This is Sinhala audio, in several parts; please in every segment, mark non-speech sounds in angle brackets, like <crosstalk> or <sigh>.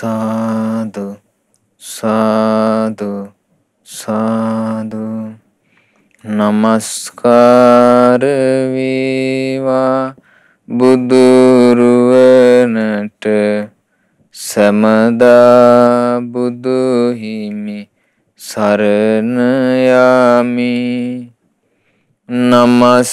සාදු සාදු සාදු නමස්කාර වේවා බුදුරුවනට සමදා බුදුහිමි සරණ යාමි නමස්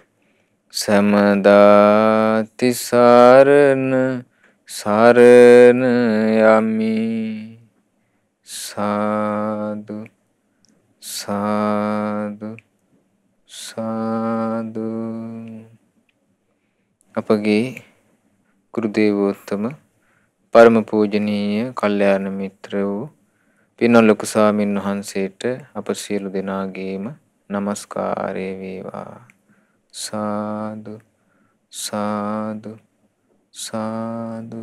සැමදාති සරණ සරණ යමි සාදු සාදු සාදු අපගේ ගුරුදේවෝත්තම පරම පූජනීය කල්යාණ මිත්‍ර වූ පින්වත් ලොකු ස්වාමින් වහන්සේට අප සියලු දෙනාගේම নমස්කාරය වේවා සාදු සාදු සාදු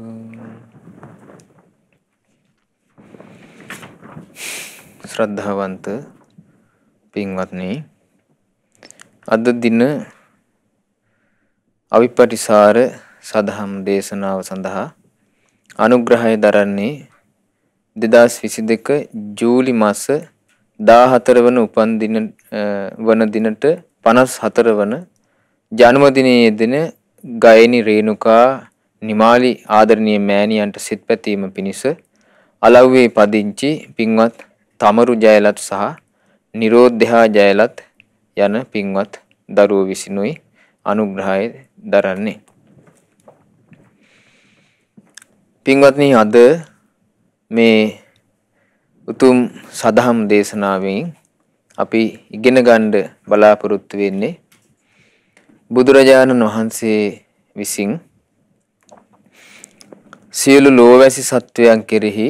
ශ්‍රද්ධාවන්ත පින්වත්නි අද දින අවිපටිසාර සදහම් දේශනාව සඳහා අනුග්‍රහය දරන්නේ 2022 ජූලි මාස 14 වන උපන් දින වන දිනට 54 වන ජන්මදිනයේ දෙන ගයනි රේණුකා නිමාලි ආදරණීය මෑණියන්ට සිත් පැතීම පිණිස අලව්වේ පදිංචි පින්වත් තමරු ජයලත් සහ නිරෝධ්‍යා ජයලත් යන පින්වත් දරුවෝ විසිනුයි අනුග්‍රහය දරන්නේ. පින්වත්නි අද මේ උතුම් සදහම් දේශනාවෙන් අපි ඉගෙන ගන්න බලාපොරොත්තු වෙන්නේ බුදුරජාණන් වහන්සේ විසින් සියලු ලෝවැසි සත්වයන් කෙරෙහි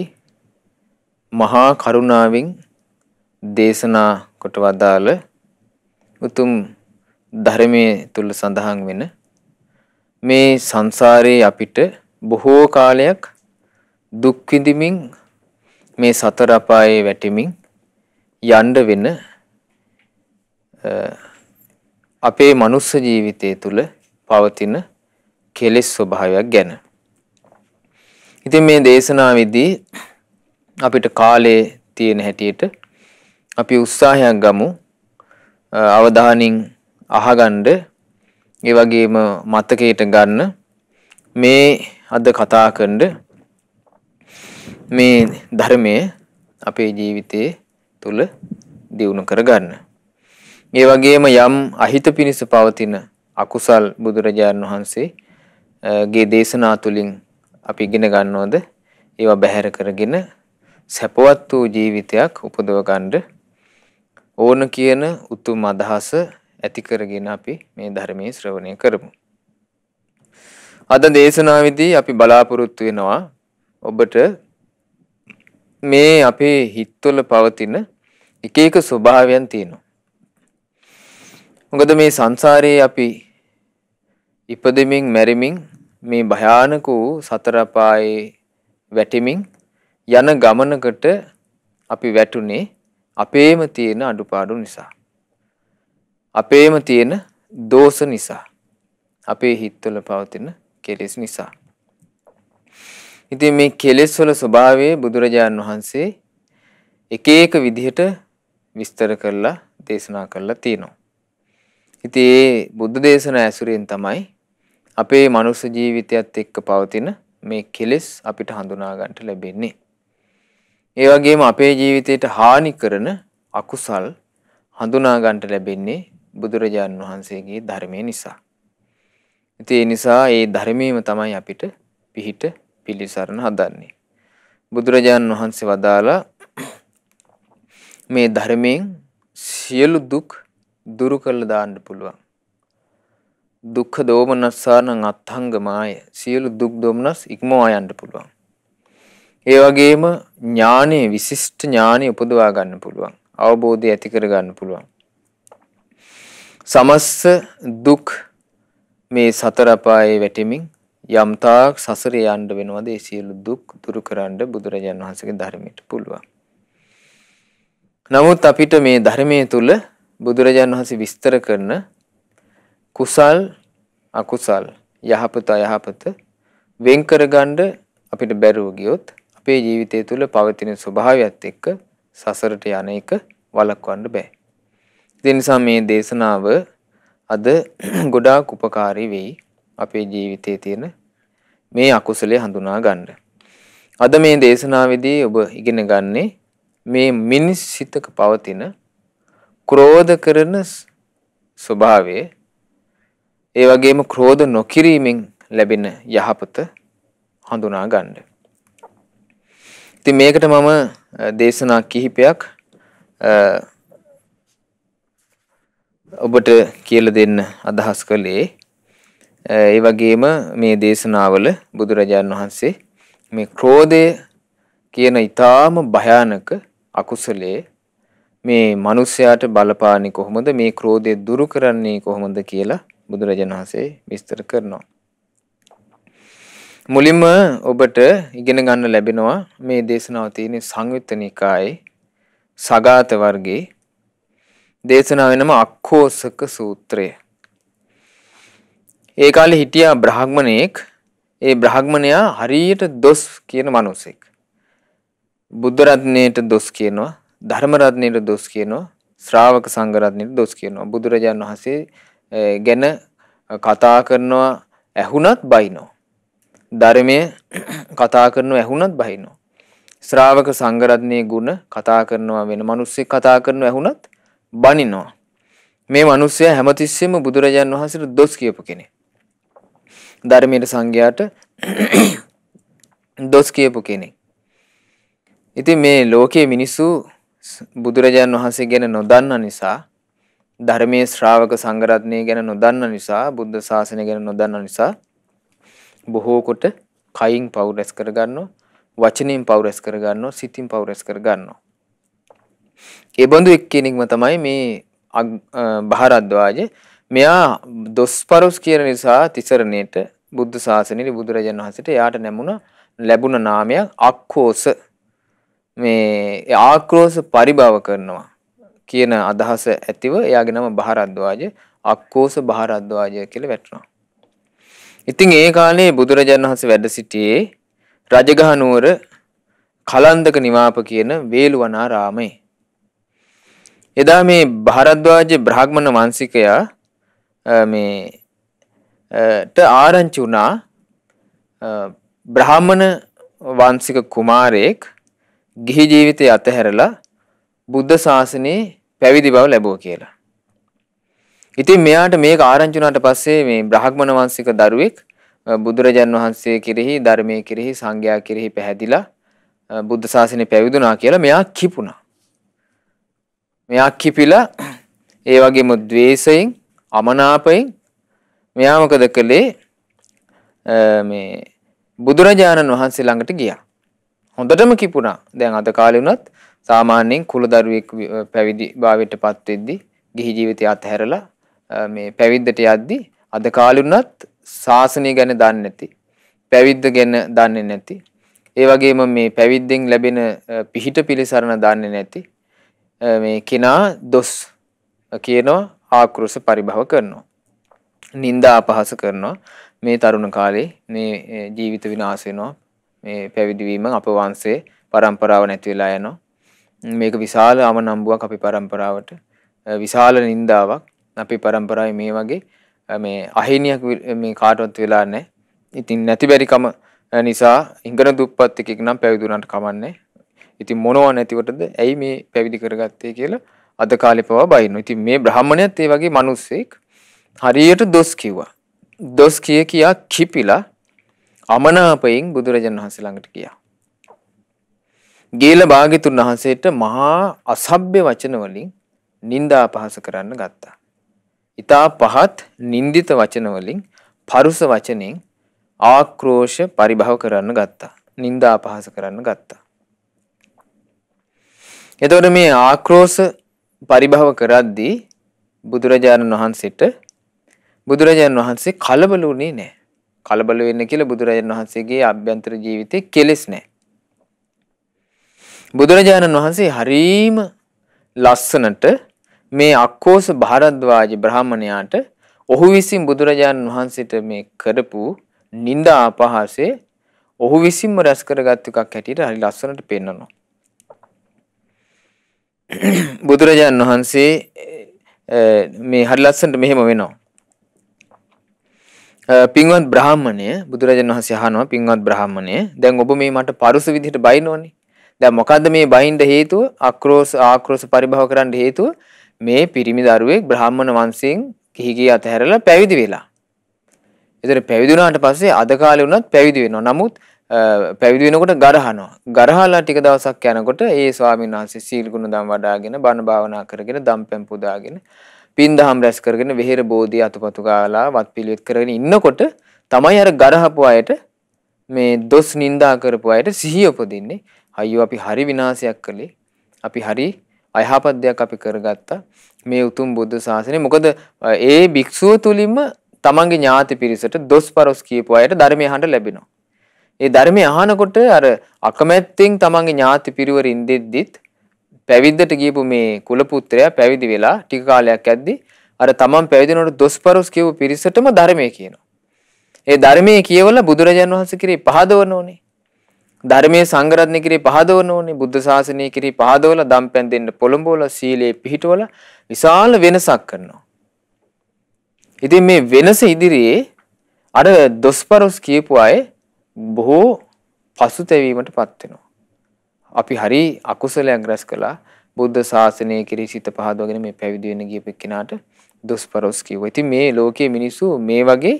මහා කරුණාවෙන් දේශනා කොට වදාළ උතුම් ධර්මයේ තුල සඳහන් වෙන මේ සංසාරේ අපිට බොහෝ කාලයක් දුක් විඳිමින් මේ සතර අපායේ වැටෙමින් යන්න වෙන අපේ මනුස්ස ජීවිතය තුළ පවතින කෙලෙස් ස්වභාවයක් ගැන. ඉතින් මේ දේශනාවේදී අපිට කාලේ තියෙන හැටියට අපි උත්සාහයක් ගමු අවධානින් අහගන්න ඒ වගේම මතකයට ගන්න මේ අද කතා කරන මේ ධර්මය අපේ ජීවිතයේ තුල දියුණු කරගන්න. ඒ වගේම යම් අහිත පිණිස පවතින අකුසල් බුදුරජාණන් වහන්සේගේ දේශනා තුලින් අපි ඉගෙන ගන්නවද ඒවා බැහැර කරගෙන සැපවත් වූ ජීවිතයක් උපදව ගන්න ඕන කියන උතුම් අදහස ඇති කරගෙන අපි මේ ධර්මයේ ශ්‍රවණය කරමු. අද දේශනාවේදී අපි බලාපොරොත්තු වෙනවා ඔබට මේ අපේ හිත්වල පවතින එක එක ස්වභාවයන් තියෙනවා. මොකද මේ සංසාරයේ අපි ඉපදෙමින් මැරිමින් මේ භයානක වූ සතර පායේ වැටිමින් යන ගමනකට අපි වැටුනේ අපේම තියෙන අඩුපාඩු නිසා. අපේම තියෙන දෝෂ නිසා. අපේ හිත්වල පවතින කෙලෙස් නිසා. ඉතින් මේ කෙලෙස් වල ස්වභාවය බුදුරජාන් වහන්සේ එක එක විදිහට විස්තර කරලා දේශනා කරලා තියෙනවා. ඉතින් ඒ බුද්ධ දේශනා ඇසුරෙන් තමයි අපේ මනුස්ස ජීවිතයත් එක්ක පවතින මේ කෙලෙස් අපිට හඳුනා ගන්නට ලැබෙන්නේ. ඒ වගේම අපේ ජීවිතයට හානි කරන අකුසල් හඳුනා ගන්නට ලැබෙන්නේ බුදුරජාන් වහන්සේගේ ධර්මය නිසා. ඉතින් ඒ නිසා ඒ ධර්මයේම තමයි අපිට පිහිට පිළිසරණ හදන්නේ. බුදුරජාන් වහන්සේ වදාලා මේ ධර්මයෙන් සියලු දුක් දුරු කළා දාන්න පුළුවන්. දුක්ඛ දෝමනස්සාන අත්හංගමාය සියලු දුක් දොමනස් ඉක්මවා යන්න පුළුවන්. ඒ වගේම ඥානෙ විශිෂ්ට ඥානෙ උපදවා ගන්න පුළුවන්. අවබෝධය ඇති කර ගන්න පුළුවන්. සමස්ත දුක් මේ සතර පායේ වැටෙමින් යම්තාක් සසරේ යන්න වෙනවද ඒ සියලු දුක් දුරු කරන්න බුදුරජාණන් වහන්සේගේ ධර්මයට පුළුවන්. නමුත් අපිට මේ ධර්මයේ තුල බුදුරජාන් වහන්සේ විස්තර කරන කුසල් අකුසල් යහපත අයහපත වෙන් කරගන්න අපිට බැරුව ගියොත් අපේ ජීවිතය තුළ පවතින ස්වභාවයත් එක්ක සසරට යන එක වළක්වන්න බෑ. ඒ නිසා මේ දේශනාව අද <clears throat> ගොඩාක් ಉಪකාරී වෙයි අපේ ජීවිතයේ තියෙන මේ අකුසලයේ හඳුනා ගන්න. අද මේ දේශනාවේදී ඔබ ඉගෙන ගන්නේ මේ මිනිස් සිතක පවතින ක්‍රෝධ කරන ස්වභාවය ඒ වගේම ක්‍රෝධ නොකිරීමෙන් ලැබෙන යහපත හඳුනා ගන්න. ඉතින් මේකට මම දේශනා කිහිපයක් ඔබට කියලා දෙන්න අදහස් කළේ ඒ වගේම මේ දේශනාවල බුදුරජාණන් වහන්සේ මේ ක්‍රෝධය කියන ඊටාම භයානක අකුසලයේ මේ මිනිස්යාට බලපාන්නේ කොහොමද මේ ක්‍රෝධය දුරු කරන්නේ කොහොමද කියලා බුදුරජාණන් වහන්සේ විස්තර කරනවා. මුලින්ම ඔබට ඉගෙන ගන්න ලැබෙනවා මේ දේශනාව තියෙන සංයුත්ත නිකායේ සගාත වර්ගයේ දේශනාව වෙනම අක්ඛෝසක සූත්‍රය. ඒ කාලේ හිටියා බ්‍රාහ්මණයෙක්. ඒ බ්‍රාහ්මණයා හරියට දොස් කියන මිනිසෙක්. බුද්ධ රත්නයේට දොස් කියනවා ධර්ම රත්නයේ දොස් කියනවා ශ්‍රාවක සංඝ රත්නයේ දොස් කියනවා බුදුරජාන් වහන්සේ ගැන කතා කරනවා ඇහුණත් බයිනෝ ධර්මයේ කතා කරනවා ඇහුණත් බයිනෝ ශ්‍රාවක සංගරත්නයේ ගුණ කතා කරනවා වෙන මිනිස්සෙක් කතා කරනව ඇහුණත් බනිනවා. මේ මිනිස්සයා හැමතිස්සෙම බුදුරජාන් වහන්සේට දොස් කියපු කෙනෙක්. ධර්මයේ සංඝයාට දොස් කියපු කෙනෙක්. ඉතින් මේ ලෝකයේ මිනිස්සු බුදුරජාන් වහන්සේ ගැන නොදන්න නිසා ධර්මයේ ශ්‍රාවක සංඝරත්නය ගැන නොදන්න නිසා බුද්ධ ශාසනය ගැන නොදන්න නිසා බොහෝ කොට කයින් පව් රැස් කරගන්නවා වචනයෙන් පව් රැස් කරගන්නවා සිතින් පව් රැස් කරගන්නවා ඒ බඳු එක්කෙනෙක්ම තමයි මේ බහරද්වාජ මෙයා දොස්පරොස් කියන නිසා තිසරණයට බුද්ධ ශාසනයේ බුදුරජාණන් වහන්සේට යාට ලැබුණ ලැබුණ නාමයක් අක්කෝස මේ ආක්‍රෝෂ පරිභව කරනවා කියන අදහස ඇතිව එයාගේ නම බහරද්වාජ අක්කෝස බහරද්වාජ කියලා වැටෙනවා. ඉතින් ඒ කාලේ බුදුරජාණන් වහන්සේ වැඩ සිටියේ රජගහ නුවර කලන්දක නිවාප කියන වේළුවනාරාමේ. එදා මේ බහරද්වාජ බ්‍රාහ්මණ වංශිකයා මේ ට ආරංචි වුණා බ්‍රාහ්මණ වංශික කුමාරයෙක් ගිහි ජීවිතය අතහැරලා බුද්ධ ශාසනයේ පැවිදි බව ලැබුවා කියලා. ඉතින් මෙයාට මේක ආරංචි වුණාට පස්සේ මේ බ්‍රාහ්මණ වංශික දරුවෙක් බුදුරජාන් වහන්සේ කෙරෙහි ධර්මයේ කෙරෙහි සංඝයා කෙරෙහි පැහැදිලා බුද්ධ ශාසනය පැවිදුණා කියලා මෙයා කිපුණා. මෙයා කිපිලා ඒ වගේම द्वේෂයෙන් අමනාපයෙන් මෙයා මොකද කළේ මේ බුදුරජාණන් වහන්සේ ළඟට ගියා. හොඳටම කිපුණා. දැන් අද කාලේ වුණත් සාමාන්‍යයෙන් කුල දරුවෙක් පැවිදි භාවයට පත් වෙද්දී ගිහි ජීවිතය අතහැරලා මේ පැවිද්දට යද්දී අද කාලේ වුණත් ශාසනය ගැන දන්නේ නැති පැවිද්ද ගැන දන්නේ නැති ඒ වගේම මේ පැවිද්දෙන් ලැබෙන පිහිට පිළිසරණ දන්නේ නැති මේ කෙනා දොස් කියනවා ආක්‍රෝෂ පරිභව කරනවා. නින්දා අපහාස කරනවා මේ තරුණ කාලේ මේ ජීවිත විනාශ වෙනවා මේ පැවිදි වීමෙන් අපේ වංශයේ પરම්පරාව නැති වෙලා යනවා. මේක විශාල අමනම්බුවක් අපේ પરම්පරාවට. විශාල නින්දාවක්. අපේ પરම්පරාවේ මේ වගේ මේ අහිණියක් මේ කාටවත් වෙලා නැහැ. ඉතින් නැතිබරිකම නිසා ඉංගන දුප්පත් එකෙක් නම් පැවිදි වුණාට කමන්නේ. ඉතින් මොනවා නැතිවටද ඇයි මේ පැවිදි කරගත්තේ කියලා අද කාලේ පවා බයිනවා. ඉතින් මේ බ්‍රාහමණයත් ඒ වගේ මිනිස්සෙක් හරියට දොස් කිව්වා. දොස් කිය කියා කිපිලා අමනාපයෙන් බුදුරජාණන් වහන්සේ ළඟට ගියා. ගේල භාග්‍යතුන් වහන්සේට මහා අසභ්‍ය වචන වලින් නිନ୍ଦා අපහාස කරන්න ගත්තා. ඊතා පහත් නින්දිත වචන වලින් පරුස වචනෙන් ආක්‍රෝෂ පරිභව කරන්න ගත්තා. නිନ୍ଦා අපහාස කරන්න ගත්තා. එතකොට මේ ආක්‍රෝෂ පරිභව කරද්දී බුදුරජාණන් වහන්සේට බුදුරජාණන් වහන්සේ කලබල වුණේ නැහැ. කලබල වෙන්න කියලා බුදුරජාණන් වහන්සේගේ අභ්‍යන්තර ජීවිතේ කෙලෙස් නැහැ. බුදුරජාණන් වහන්සේ හරීම ලස්සනට මේ අක්කෝස භාරද්වාජ බ්‍රාහමණයාට ඔහු විසින් බුදුරජාණන් වහන්සේට මේ කරපු නිඳා අපහාසය ඔහු විසින්ම රැස් කරගත් එකක් හැටියට හරි ලස්සනට පෙන්වනවා. බුදුරජාණන් වහන්සේ මේ හරි ලස්සනට මෙහෙම වෙනවා. පින්වත් බ්‍රාහ්මණය බුදුරජාණන් වහන්සේ අහනවා පින්වත් බ්‍රාහ්මණය දැන් ඔබ මේ මට පරුස විදිහට බයිනෝනේ. දැන් මොකද්ද මේ බයින්ද හේතුව? අක්‍රෝස ආක්‍රෝස පරිභව කරන්න හේතුව මේ පිරිමි දරුවෙක් බ්‍රාහ්මණ වංශයෙන් කිහි ගිය අතහැරලා පැවිදි වෙලා. ඒතර පැවිදි වුණාට පස්සේ අද කාලේ වුණත් පැවිදි වෙනවා. නමුත් පැවිදි වෙනකොට ගරහනවා. ගරහලා ටික දවසක් යනකොට ඒ ස්වාමීන් වහන්සේ සීල් ගුණ දම් වඩාගෙන බණ භාවනා කරගෙන දම්පැම් පුදාගෙන පින් දහම් රැස් කරගෙන වෙහෙර බෝධිය අතපතු ගාලා වත් පිළිවෙත් කරගෙන ඉන්නකොට තමයි අර ගරහපු අයට මේ දොස් නින්දා කරපු අයට සිහිය උපදින්නේ. අයියෝ අපි හරි විනාශයක් කළේ. අපි හරි අයහපත් දෙයක් අපි කරගත්තා. මේ උතුම් බුද්ධ ශාසනය. මොකද ඒ භික්ෂුව තුලින්ම තමන්ගේ ඥාති පිරිසට දොස් පරොස් කියපු අයට ධර්මය අහන්න ලැබෙනවා. ඒ ධර්මය අහනකොට අර අකමැත්තෙන් තමන්ගේ ඥාති පිරිවර ඉඳෙද්දිත් පැවිද්දට ගියපු මේ කුලපුත්‍රයා පැවිදි වෙලා ටික කාලයක් ඇද්දි අර තමන් පැවිදිනකොට දොස්පරුස් කියපු පිරිසටම ධර්මයේ කියනවා. ඒ ධර්මයේ කියවලා බුදුරජාන් වහන්සේ කිරේ පහදවන ඕනේ. ධර්මයේ සංගරත්නය කිරේ පහදවන ඕනේ. බුද්ධ ශාසනය කිරේ පහදවලා දම්පැන් දෙන්න පොළඹවලා සීලයේ පිහිටවලා විශාල වෙනසක් කරනවා. ඉතින් මේ වෙනස ඉදිරියේ අර දොස්පරුස් කියපු අය බොහෝ පසුතැවීමටපත් වෙනවා. අපි හරි අකුසලයක් රැස් කළා. බුද්ධ ශාසනය කෙරෙහි සිත පහදවගෙන මේ පැවිදි වෙන්න ගියපු කෙනාට දොස්පරොස් කිව්වා. ඉතින් මේ ලෝකයේ මිනිස්සු මේ වගේ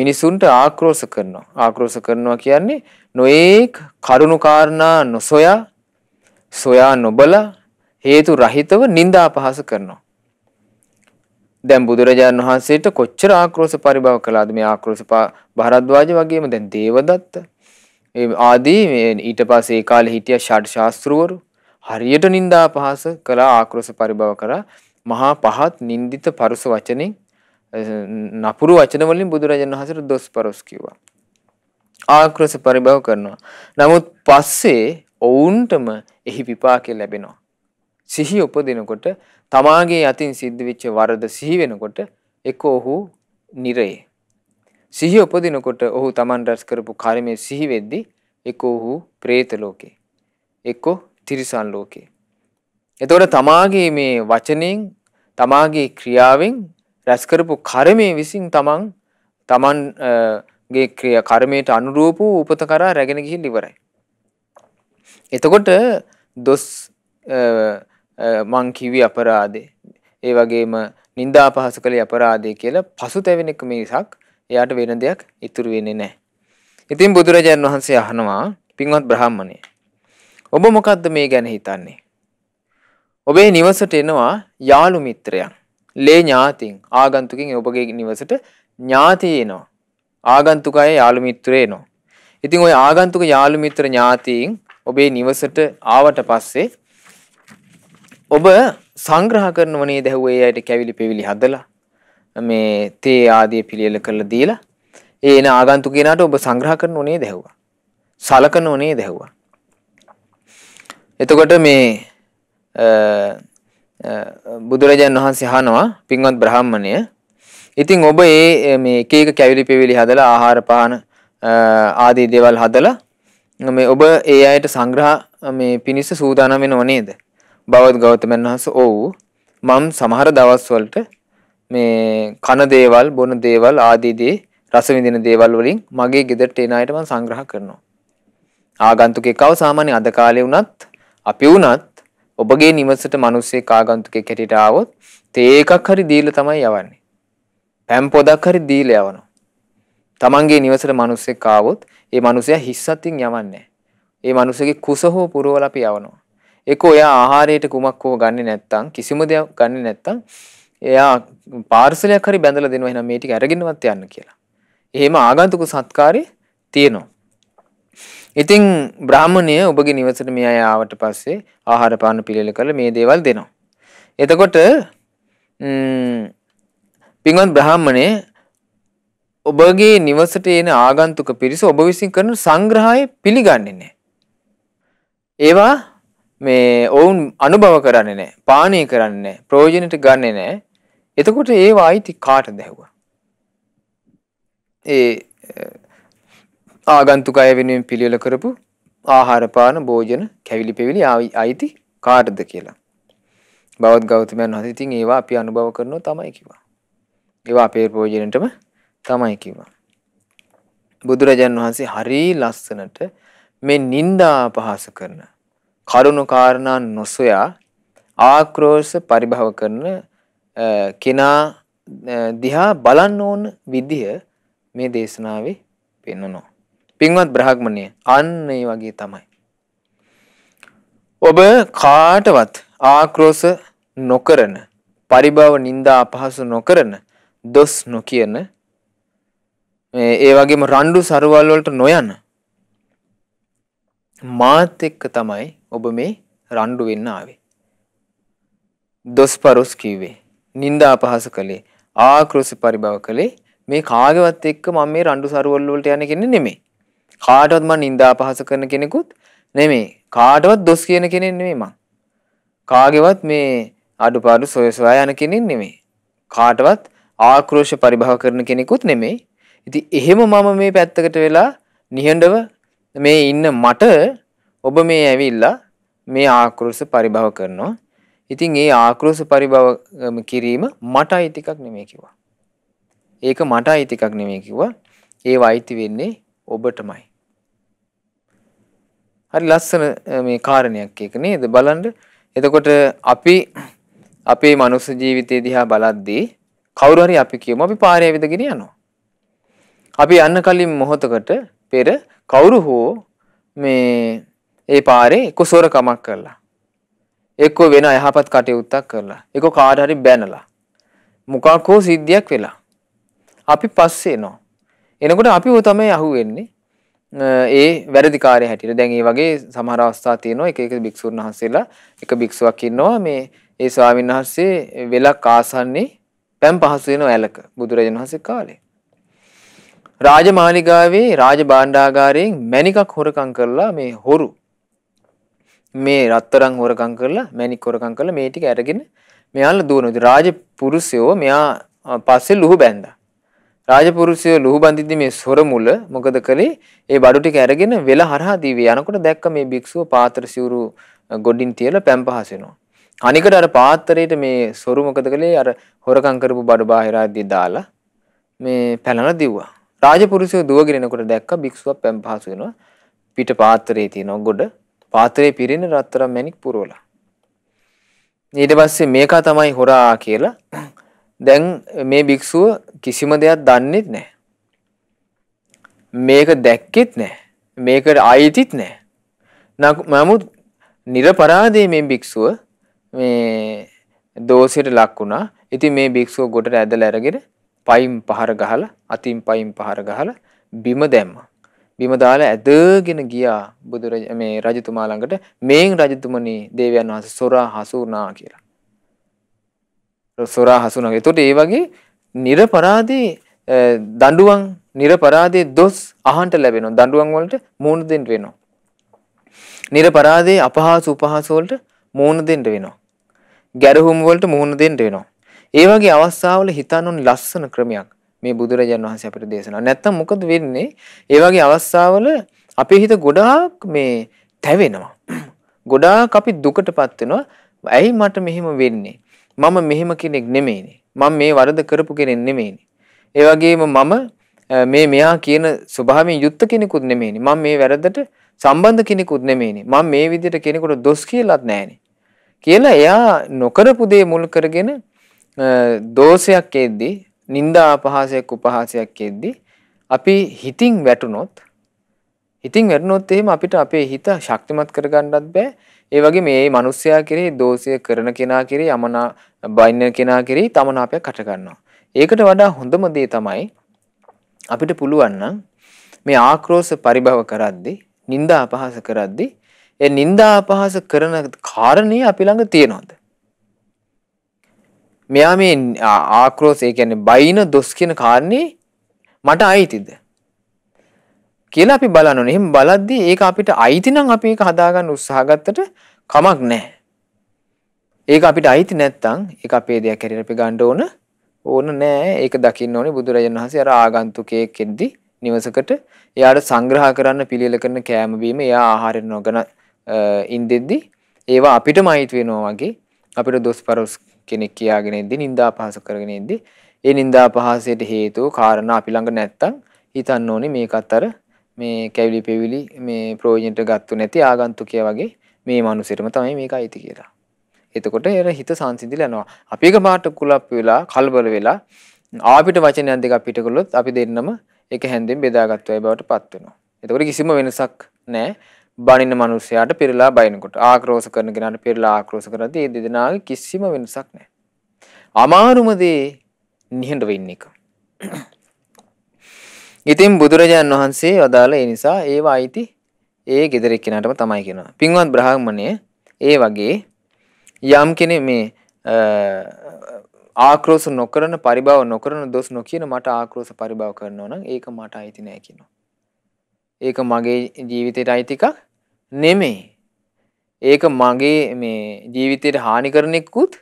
මිනිසුන්ට ආක්‍රෝෂ කරනවා. ආක්‍රෝෂ කරනවා කියන්නේ නොඑක් කරුණු කාරණා නොසොයා සොයා නොබල හේතු රහිතව නිନ୍ଦා අපහාස කරනවා. දැන් බුදුරජාණන් වහන්සේට කොච්චර ආක්‍රෝෂ පරිභව කළාද මේ ආක්‍රෝෂ භාරද්වාජ වගේම දැන් දේවදත්ත ආදී ඊට පස්සේ ඒ කාලේ හිටිය ෂඩ් ශාස්ත්‍රවරු හරියට නින්දා පහස කළා ආක්‍රෝෂ පරිභව කරා මහා පහත් නින්දිත පරුස වචනෙන් නපුරු වචන වලින් බුදුරජාණන් වහන්සේට දොස් පරොස් කිව්වා ආක්‍රෝෂ පරිභව කරනවා නමුත් පස්සේ ඔවුන්ටම එහි විපාකය ලැබෙනවා සිහි උපදිනකොට තමාගේ අතින් සිද්ධ වෙච්ච වරද සිහි වෙනකොට එක්ක ඔහු නිරේ සිහි උපදිනකොට ඔහු Taman රැස් කරපු කර්මයේ සිහි වෙද්දී එක්ක ඔහු പ്രേත ලෝකේ එක්ක තිරිසන් ලෝකේ. එතකොට තමාගේ මේ වචනෙන් තමාගේ ක්‍රියාවෙන් රැස් කරපු කර්මයේ විසින් Taman Taman ගේ ක්‍රියා කර්මයට අනුරූප උපත කරා රැගෙන ගිහින් ඉවරයි. එතකොට දොස් මං කිවි අපරාදේ ඒ වගේම නින්දා පහස කළේ අපරාදේ කියලා පසුතැවෙන එක මිසක් එයාට වෙන දෙයක් ඉතුරු වෙන්නේ නැහැ. ඉතින් බුදුරජාන් වහන්සේ අහනවා පින්වත් බ්‍රාහ්මණය. ඔබ මොකද්ද මේ ගැන හිතන්නේ? ඔබේ නිවසට එනවා යාළු මිත්‍රයන්. ලේ ඥාතින් ආගන්තුකින් ඔබගේ නිවසට ඥාති එනවා. ආගන්තුක අය යාළු මිත්‍රයෝ එනවා. ඉතින් ওই ආගන්තුක යාළු මිත්‍ර ඥාතීන් ඔබේ නිවසට ආවට පස්සේ ඔබ සංග්‍රහ කරනව නේද ඇහුවේ ඒ අයට කැවිලි පෙවිලි හදලා මේ තේ ආදී පිළියෙල කරලා දීලා ඒ එන ආගන්තුකේනාට ඔබ සංග්‍රහ කරන උනේ දැහුවා. සලකන උනේ දැහුවා. එතකොට මේ බුදුරජාන් වහන්සේ අහනවා පින්වත් බ්‍රාහ්මණය ඉතින් ඔබ ඒ මේ එක එක කැවිලි පෙවිලි හදලා ආහාර පාන ආදී දේවල් හදලා මේ ඔබ ඒ අයට සංග්‍රහ මේ පිනිස සූදානම් වෙනව නේද? බවත් ගෞතමයන් වහන්සේ ඔව් මම සමහර දවස් වලට මේ කන දේවල් බොන දේවල් ආදී දේ රස විඳින දේවල් වලින් මගේ ගෙදරට එන අයට මම සංග්‍රහ කරනවා. ආගන්තුකෙක්ව සාමාන්‍ය අද කාලේ වුණත් අපි වුණත් ඔබගේ නිවසට මිනිස්සේ ආගන්තුකෙක් හැටියට ආවොත් තේ එකක් හරි දීලා තමයි යවන්නේ. පැම් පොදක් හරි දීලා යවනවා. තමන්ගේ නිවසට මිනිස්සෙක් ආවොත් ඒ මිනිසයා හිස්සතින් යවන්නේ ඒ මිනිසගේ කුස හෝ පුරවලා අපි යවනවා. ඒක ඔයා ආහාරයට කුමක් හෝ ගන්නෙ නැත්තම් කිසිම දෙයක් ගන්නෙ නැත්තම් එයා පාර්සලයක් හරි බැඳලා දෙනවා එහෙනම් මේ ටික අරගෙනවත් යන්න කියලා. එහෙම ආගන්තුක සත්කාරය තියෙනවා. ඉතින් බ්‍රාහමණය ඔබගේ නිවසට මේ අය ආවට පස්සේ ආහාර පාන පිළියෙල කරලා මේ දේවල් දෙනවා. එතකොට පින්වත් බ්‍රාහමණය ඔබගේ නිවසට එන ආගන්තුක පිරිස ඔබ විසින් කරන සංග්‍රහය පිළිගන්නේ නැහැ. ඒවා මේ ඔවුන් අනුභව කරන්නේ නැහැ, පානය කරන්නේ නැහැ, ප්‍රයෝජනට ගන්නෙ නැහැ. එතකොට ඒවා අයිති කාටද ඇහුවා. ඒ ආගන්තුකය වෙනුවෙන් පිළියෙල කරපු ආහාරපාන භෝජන කැවිලි පෙවිලි අයිති කාටද කියලා. බෞද් ගෞතමයන් වහන්සේ ඉතින් ඒවා අපි අනුභව කරනවා තමයි කිව්වා. ඒවා අපේ ප්‍රයෝජනෙටම තමයි කිව්වා. බුදුරජාන් වහන්සේ හරි ලස්සනට මේ නිന്ദා අපහාස කරන කරුණු කාරණා නොසොයා ආක්‍රෝෂ පරිභව කරන කෙනා දිහා බලන්න ඕන විදිහ මේ දේශනාවේ පෙන්වනවා. පින්වත් බ්‍රහ්මණය අන්න ඒ වගේ තමයි. ඔබ කාටවත් ආක්‍රෝෂ නොකරන පරිභව නින්දා අපහසු නොකරන දොස් නොකියන ඒ වගේම රණ්ඩු සරුවල් වලට නොයන මාත් එක්ක තමයි ඔබ මේ රණ්ඩු වෙන්න ආවේ. දොස්පරොස් කිව්වේ. නින්දා අපහාස කළේ ආක්‍රෝෂ පරිභව කළේ මේ කාගේවත් එක්ක මම මේ රණ්ඩු සරුවල් වලට යන කෙනෙක් නෙමෙයි. කාටවත් මම නින්දා අපහාස කරන කෙනෙකුත් නෙමෙයි. කාටවත් දොස් කියන කෙනෙක් නෙමෙයි මං. කාගේවත් මේ අඩුපාඩු සොය සොයා යන කෙනෙක් නෙමෙයි. කාටවත් ආක්‍රෝෂ පරිභව කරන කෙනෙකුත් නෙමෙයි. ඉතින් එහෙම මම මේ පැත්තකට වෙලා නිහඬව මේ ඉන්න මට ඔබ මේ ඇවිල්ලා මේ ආක්‍රෝෂ පරිභව කරනවා. ඉතින් ඒ ආක්‍රෝෂ පරිභව කිරීම මට අයිති එකක් නෙමෙයි කිව්වා. ඒක මට අයිති එකක් නෙමෙයි කිව්වා. ඒ වයිති වෙන්නේ ඔබටමයි. හරි ලස්සන මේ කාරණයක් ඒක නේද බලන්න. එතකොට අපි අපේ මනුස්ස ජීවිතය දිහා බලද්දී කවුරු හරි අපි කියමු අපි පාරේ ඇවිදගෙන යනවා. අපි යන්න කලින් මොහොතකට පෙර කවුරු හෝ මේ ඒ පාරේ කුසොරකමක් කළා. එක්කෝ වෙන යහපත් කටයුත්තක් කරලා එක්කෝ කාට හරි බැනලා මොකක් හෝ සිද්ධියක් වෙලා අපි පස්සේ එනවා එනකොට අපිව තමයි අහුවෙන්නේ ඒ වැරදිකාරය හැටියට දැන් ඒ වගේ සමහර අවස්ථා තියෙනවා එක එක භික්ෂුන් වහන්සේලා එක භික්ෂුවක් ඉන්නවා මේ ඒ ස්වාමීන් වහන්සේ වෙලක් ආසන්නේ පැම් පහසු වෙන ඇලක බුදුරජාණන් වහන්සේ කාලේ රාජමාලිගාවේ රාජ භාණ්ඩාගාරයෙන් මැණිකක් හොරකම් කරලා මේ හොරු මේ රත්තරන් හොරකම් කරලා මැණික් හොරකම් කරලා මේ ටික අරගෙන මෙයාලා දුවනවා. ඉතින් රාජපුරුෂයෝ මෙයා පස්සේ ලුහු බැඳා. රාජපුරුෂයෝ ලුහු බඳිද්දි මේ සොර මුල මොකද කළේ? ඒ බඩු ටික අරගෙන වෙල හරහා දීවි යනකොට දැක්ක මේ භික්ෂුව පාත්‍ර සිවුරු ගොඩින් තියලා පැම්පහස් වෙනවා. අනිකට අර පාත්‍රයේට මේ සොරු මොකද කළේ? අර හොරකම් කරපු බඩු බාහිරාදී දාලා මේ පැනලා දිව්වා. රාජපුරුෂයෝ දුවගෙන එනකොට දැක්ක භික්ෂුවක් පැම්පහස් වෙනවා. පිට පාත්‍රයේ තියෙන ගොඩ පාත්‍රයේ පිරෙන රත්තරන් මැණික් පුරවලා. ඊට පස්සේ මේක තමයි හොරා කියලා දැන් මේ භික්ෂුව කිසිම දෙයක් දන්නේ නැහැ. මේක දැක්කෙත් නැහැ. මේකට ආයිතිත් නැහැ. නමුත් නිර්පරාදේ මේ භික්ෂුව මේ දෝෂයට ලක් වුණා. ඉතින් මේ භික්ෂුව ගොඩට ඇදලා අරගෙන පයින් පහර ගහලා අතින් පයින් පහර ගහලා බිම දැම්මා. බිම දාලා ඇදගෙන ගියා බුදුර මේ රජතුමා ළඟට මේන් රජතුමනි දේවයන් වහන්සේ සොරා හසුනා කියලා. සොරා හසුනා. එතකොට ඒ වගේ නිර්පරාදී දඬුවම් නිර්පරාදී දොස් අහන්ට ලැබෙනවා. දඬුවම් වලට මූණ දෙන්න වෙනවා. නිර්පරාදී අපහාස උපහාස වලට මූණ දෙන්න වෙනවා. ගැරහුම් වලට මූණ දෙන්න වෙනවා. ඒ වගේ අවස්ථාවල හිතන්න ලස්සන ක්‍රමයක්. මේ බුදුරජාන් වහන්සේ අපිට දේශනා. නැත්තම් මොකද වෙන්නේ? ඒ වගේ අවස්ථාවල අපේ හිත ගොඩාක් මේ තැවෙනවා. ගොඩාක් අපි දුකටපත් වෙනවා. ඇයි මට මෙහෙම වෙන්නේ? මම මෙහෙම කෙනෙක් නෙමෙයිනේ. මම මේ වරද කරපු කෙනෙක් නෙමෙයිනේ. ඒ වගේම මම මේ මෙයා කියන ස්වභාවයෙන් යුක්ත කෙනෙකුත් නෙමෙයිනේ. මම මේ වැරදට සම්බන්ධ කෙනෙකුත් නෙමෙයිනේ. මම මේ විදිහට කෙනෙකුට දොස් කියලාත් නැහැනේ. කියලා එයා නොකරපු දේ මුල් කරගෙන දෝෂයක් එද්දී නිନ୍ଦා අපහාසයක් උපහාසයක් එද්දී අපි හිතින් වැටුනොත් ඉතින් වැටුනොත් එහෙම අපිට අපේ හිත ශක්තිමත් කරගන්නත් බෑ. ඒ වගේ මේ මිනිස්සයා කෙරේ දෝෂය කරන කෙනා කෙරේ යමනා බයින්න කෙනා කෙරේ තමනාපයක් හට ගන්නවා. ඒකට වඩා හොඳම දේ තමයි අපිට පුළුවන් මේ ආක්‍රෝෂ පරිභව කරද්දී, නිନ୍ଦා අපහාස කරද්දී ඒ නිନ୍ଦා අපහාස කරන කාරණේ අපි ළඟ තියෙනවද? මෙයා මේ ආක්‍රෝෂ ඒ කියන්නේ බයින දොස් කියන කාරණේ මට අයිතිද කියලා අපි බලන්න ඕනේ. එහෙම බලද්දී ඒක අපිට අයිති නම් අපි ඒක හදාගන්න උත්සාහ ගත්තට කමක් නැහැ. ඒක අපිට අයිති නැත්තම් ඒක අපේ දෙයක් හැටියට අපි ගන්න ඕන ඕන නෑ. ඒක දකින්න ඕනේ බුදුරජාණන් වහන්සේ අර ආගන්තුකයෙක් එද්දී නිවසකට එයාට සංග්‍රහ කරන්න පිළියෙල කරන කෑම බීම එයා ආහාරය නොගන ඉන්දෙද්දී ඒවා අපිටම අයිති වෙනවා වගේ අපිට දොස් පරොස් කෙනෙක් කියාගෙන ඉද්දි නින්දා පහස කරගෙන ඉද්දි ඒ නින්දා පහසයට හේතු කාරණා අපි ළඟ නැත්තම් හිතන්න ඕනේ මේකත් අර මේ කැවිලි පෙවිලි මේ ප්‍රයෝජනට ගත්තු නැති ආගන්තුකයා වගේ මේ මිනිසෙටම තමයි මේක අයිති කියලා. එතකොට එර හිත සංසිඳිලා යනවා. අපි එක පාට කුලප් වෙලා කලබල වෙලා ආපිට වචනයක් දෙකක් පිට කළොත් අපි දෙන්නම එක හැන්දෙන් බෙදාගත්තු අය බවට පත් වෙනවා. එතකොට කිසිම වෙනසක් නැහැ. බනින මිනිස්සයාට පෙරලා බයිනකොට ආක්‍රෝෂ කරන කෙනාට පෙරලා ආක්‍රෝෂ කරද්දී ඒ දෙදෙනාගේ කිසිම වෙනසක් නැහැ. අමාරුම දේ නිහඬ වෙන්න එක. ඉතින් බුදුරජාන් වහන්සේ වදාළ ඒ නිසා ඒව අයිති ඒ gedare කෙනාටම තමයි කියනවා. පින්වත් බ්‍රාහ්මණය ඒ වගේ යම් කෙනෙක් මේ ආක්‍රෝෂ නොකරන පරිභව නොකරන දොස් නොකියන මට ආක්‍රෝෂ පරිභව කරනවා නම් ඒක මට අයිති නෑ කියනවා. ඒක මගේ ජීවිතයට අයිති එකක් නෙමේ. ඒක මගේ මේ ජීවිතයට හානිකරනෙක්කුත්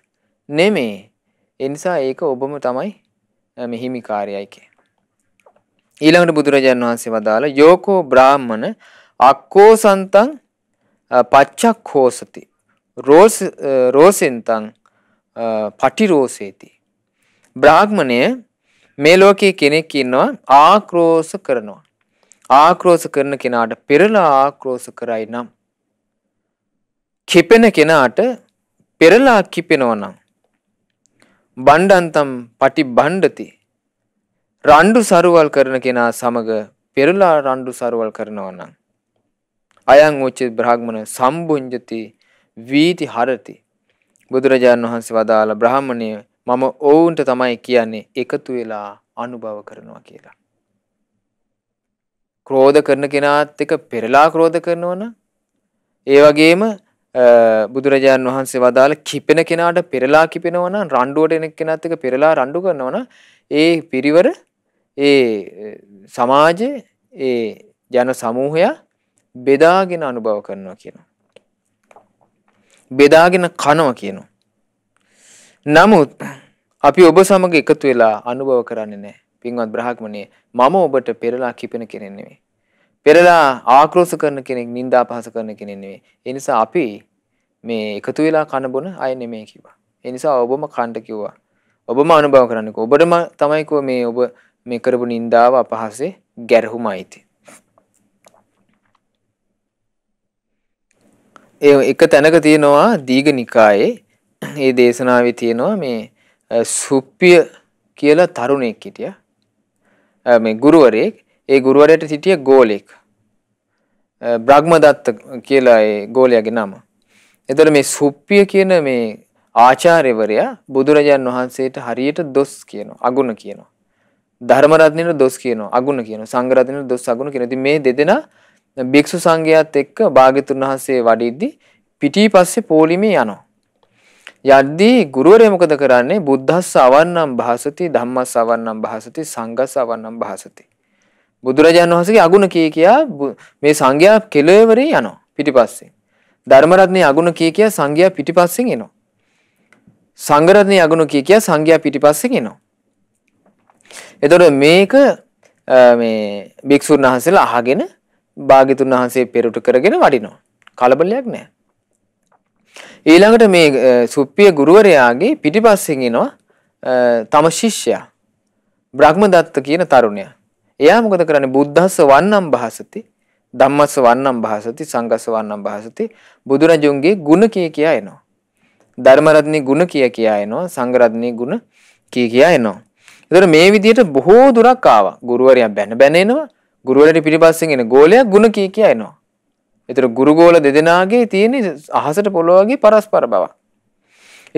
නෙමේ. එනිසා ඒක ඔබම තමයි මෙහිමිකාරයයික. ඊළඟට බුදුරජාණන් වහන්සේ වදාළ යෝකෝ බ්‍රාහ්මණ අක්කෝ සන්තන් පච්චක් හෝසති. රෝසෙන්තන් පටිරෝසේති. බ්‍රාග්මණය මේ ලෝකයේ කෙනෙක් ඉන්නවා ආක්‍රෝස කරනවා. ආක්‍රෝෂ කරන කෙනාට පෙරලා ආක්‍රෝෂ කරයි නම් කිපෙන කෙනාට පෙරලා කිපෙනවා නම් බණ්ඩන්තම් පටි බණ්ඩති රණ්ඩු සරුවල් කරන කෙනා සමග පෙරලා රණ්ඩු සරුවල් කරනවා නම් අයං උච්චිත බ්‍රහ්මණ සම්බුඤ්ජති වීති හරති බුදුරජාණන් වහන්සේ වදාළ බ්‍රාහමණය මම ඔවුන්ට තමයි කියන්නේ එකතු වෙලා අනුභව කරනවා කියලා ක්‍රෝධ කරන කෙනාත් එක පෙරලා ක්‍රෝධ කරනවන ඒ වගේම බුදුරජාණන් වහන්සේ වදාළ කිපෙන කෙනාට පෙරලා කිපෙනවන රණ්ඩුවට එන කෙනත් එක පෙරලා රණ්ඩු කරනවන ඒ පිරිවර ඒ සමාජ ඒ ජන සමූහය බෙදාගෙන අනුභව කරනවා කියනවා. බෙදාගෙන කනවා කියනවා. නමුත් අපි ඔබ සමග එකතු වෙලා අනුභව කරන්නේ නැහැ. පින්වත් බ්‍රහ්මණේ මම ඔබට පෙරලා කිපෙන කෙනෙක් නෙමෙයි. පෙරලා ආක්‍රෝෂ කරන කෙනෙක්, නිඳා පහස කරන කෙනෙක් නෙමෙයි. ඒ නිසා අපි මේ එකතු වෙලා කන බොන අය නෙමෙයි කිව්වා. ඒ නිසා ඔබම කණ්ඩ කිව්වා. ඔබම අනුභව කරන්නකෝ. ඔබටම තමයි කෝ මේ ඔබ මේ කරපු නිඳාව අපහාසේ ගැරහුමයි ඉතින්. ඒ එක තැනක තියෙනවා දීඝ නිකායේ ඒ දේශනාවේ තියෙනවා මේ සුප්පිය කියලා තරුණෙක් හිටියා. මේ ගුරුවරයෙක් ඒ ගුරුවරයට සිටිය ගෝලෙක් බ්‍රහ්මදත්ත කියලා ඒ ගෝලයාගේ නම. එතකොට මේ සුප්පිය කියන මේ ආචාර්යවරයා බුදුරජාන් වහන්සේට හරියට දොස් කියනවා අගුණ කියනවා. ධර්මරත්නයට දොස් කියනවා අගුණ කියනවා සංඝරත්නයට දොස් අගුණ කියනවා. ඉතින් මේ දෙදෙනා භික්ෂු සංඝයාත් එක්ක භාග්‍යතුන් වහන්සේ වඩිද්දී පිටිපස්සේ පොලිමේ යනවා. යද්දී ගුරුවරයා මොකද කරන්නේ බුද්ධස්ස අවන්නම් භාසති ධම්මස්ස අවන්නම් භාසති සංඝස්ස අවන්නම් භාසති බුදුරජාණන් වහන්සේගේ අගුණ කී කියා මේ සංඝයා කෙළවරේ යනවා පිටිපස්සේ ධර්ම රත්නයේ අගුණ කී කියා සංඝයා පිටිපස්සෙන් එනවා සංඝ රත්නයේ අගුණ කී කියා සංඝයා පිටිපස්සෙන් එනවා එතකොට මේක මේ භික්ෂුන් වහන්සේලා අහගෙන භාග්‍යතුන් වහන්සේ පෙරට කරගෙන වඩිනවා කලබලයක් නැහැ ඊළඟට මේ සුප්පිය ගුරුවරයාගේ පිටිපස්සෙන් එනවා තම ශිෂ්‍යයා බ්‍රහ්මදත්ත කියන තරුණයා. එයා මොකද කරන්නේ බුද්ධස්ස වන්නම් භාසති ධම්මස්ස වන්නම් භාසති සංඝස්ස වන්නම් භාසති බුදුරජුන්ගේ ගුණ කිය කියා එනවා. ධර්මරත්නී ගුණ කිය කියා එනවා සංඝරත්නී ගුණ කිය කියා එනවා. ඒතර මේ විදිහට බොහෝ දුරක් ආවා. ගුරුවරයා බැන බැන එනවා. ගුරුවරයාට පිටිපස්සෙන් එන ගෝලයා ගුණ කිය කියා එනවා. එතර ගුරුගෝල දෙදෙනගේ තියෙන අහසට පොළොවගේ පරස්පර බව.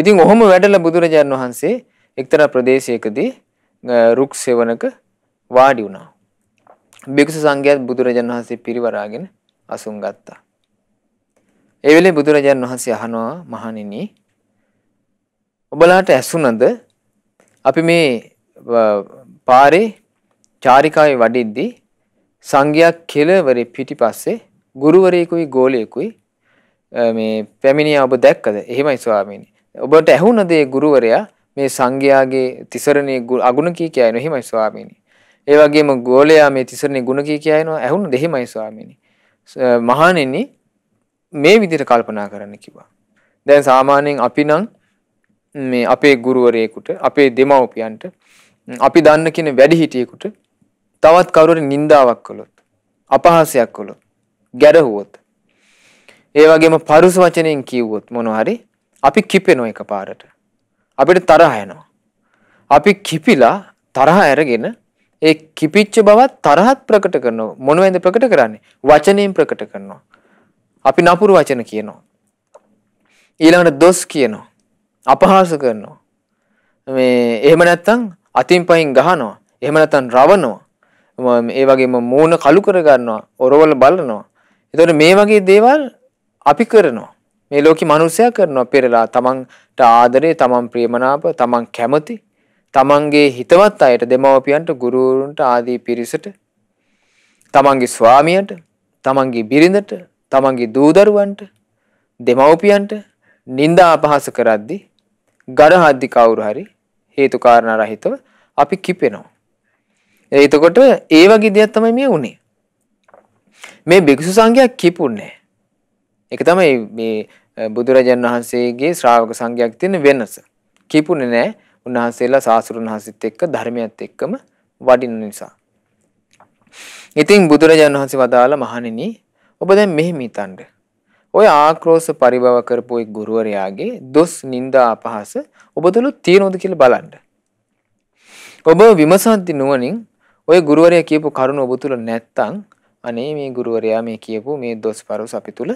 ඉතින් ඔහොම වැඩල බුදුරජාණන් වහන්සේ එක්තර ප්‍රදේශයකදී රුක් සෙවනක වාඩි වුණා. භික්ෂු සංඝයාත් බුදුරජාණන් වහන්සේ පිරිවරාගෙන අසුන් ගත්තා. ඒ වෙලේ බුදුරජාණන් වහන්සේ අහනවා මහණෙනි ඔබලාට ඇසුනද අපි මේ පාරේ චාරිකාවේ වඩිද්දී සංඝයා කෙළවරේ පිටිපස්සේ ගුරුවරයෙකුයි ගෝලයෙකුයි මේ පැමිණියා ඔබ දැක්කද? එහෙමයි ස්වාමීනි. ඔබට ඇහුණද ඒ ගුරුවරයා මේ සංඝයාගේ තිසරණේ අගුණ කී කියයින එහෙමයි ස්වාමීනි. ඒ වගේම ගෝලයා මේ තිසරණේ ගුණ කී කියයින ඇහුණද එහෙමයි ස්වාමීනි. මහණෙනි මේ විදිහට කල්පනා කරන්න කිව්වා. දැන් සාමාන්‍යයෙන් අපි නම් මේ අපේ ගුරුවරයෙකුට අපේ දෙමව්පියන්ට අපි දන්න කියන වැඩිහිටියෙකුට තවත් කවුරුරි නින්දාවක් කළොත් අපහාසයක් කළොත් ගැරහුවොත් ඒ වගේම පරුස වචනෙන් කිව්වොත් මොනවා හරි අපි කිපෙනවා එකපාරට. අපිට තරහ එනවා. අපි කිපිලා තරහ අරගෙන ඒ කිපිච්ච බවත් තරහත් ප්‍රකට කරනවා. මොනවෙන්ද ප්‍රකට කරන්නේ? වචනෙන් ප්‍රකට කරනවා. අපි නපුරු වචන කියනවා. ඊළඟට දොස් කියනවා. අපහාස කරනවා. මේ එහෙම නැත්තම් අතින් පහින් ගහනවා. එහෙම නැත්තම් රවනවා. ඒ වගේම මූණ කළු කර ගන්නවා. ඔරවල බලනවා. එතකොට මේ වගේ දේවල් අපි කරනවා. මේ ලෝකේ මිනිස්සයා කරනවා පෙරලා තමන්ට ආදරේ, තමන් ප්‍රියමනාප, තමන් කැමති, තමන්ගේ හිතවත් අයට, දෙමව්පියන්ට, ගුරුවරුන්ට ආදී පිරිසට, තමන්ගේ ස්වාමියාට, තමන්ගේ බිරිඳට, තමන්ගේ දූදරුවන්ට, දෙමව්පියන්ට නිନ୍ଦා අපහාස කරද්දී ගරහද්දි කවුරු හරි හේතු කාරණා රහිතව අපි කිපෙනවා. එතකොට ඒ වගේ දෙයක් තමයි මේ උනේ. මේ භික්ෂු සංඝයා කිපුන්නේ. ඒක තමයි මේ බුදුරජාන් වහන්සේගේ ශ්‍රාවක සංඝයාක තියෙන වෙනස. කිපුන්නේ නැහැ. උන්වහන්සේලා සාසුරුන් වහන්සේත් එක්ක ධර්මයත් එක්කම වඩින නිසා. ඉතින් බුදුරජාන් වහන්සේ වදාළ මහණෙනි ඔබ දැන් මෙහෙම හිතන්න. ඔය ආක්‍රෝෂ පරිභව කරපු ඒ ගුරුවරයාගේ දොස් නිନ୍ଦා අපහාස ඔබතුළු තියෙනවද කියලා බලන්න. ඔබ විමසද්දි නුවණින් ඔය ගුරුවරයා කියපු කරුණ ඔබ තුළ නැත්තම් අනේ මේ ගුරුවරයා මේ කියපු මේ දොස්පරුස් අපි තුල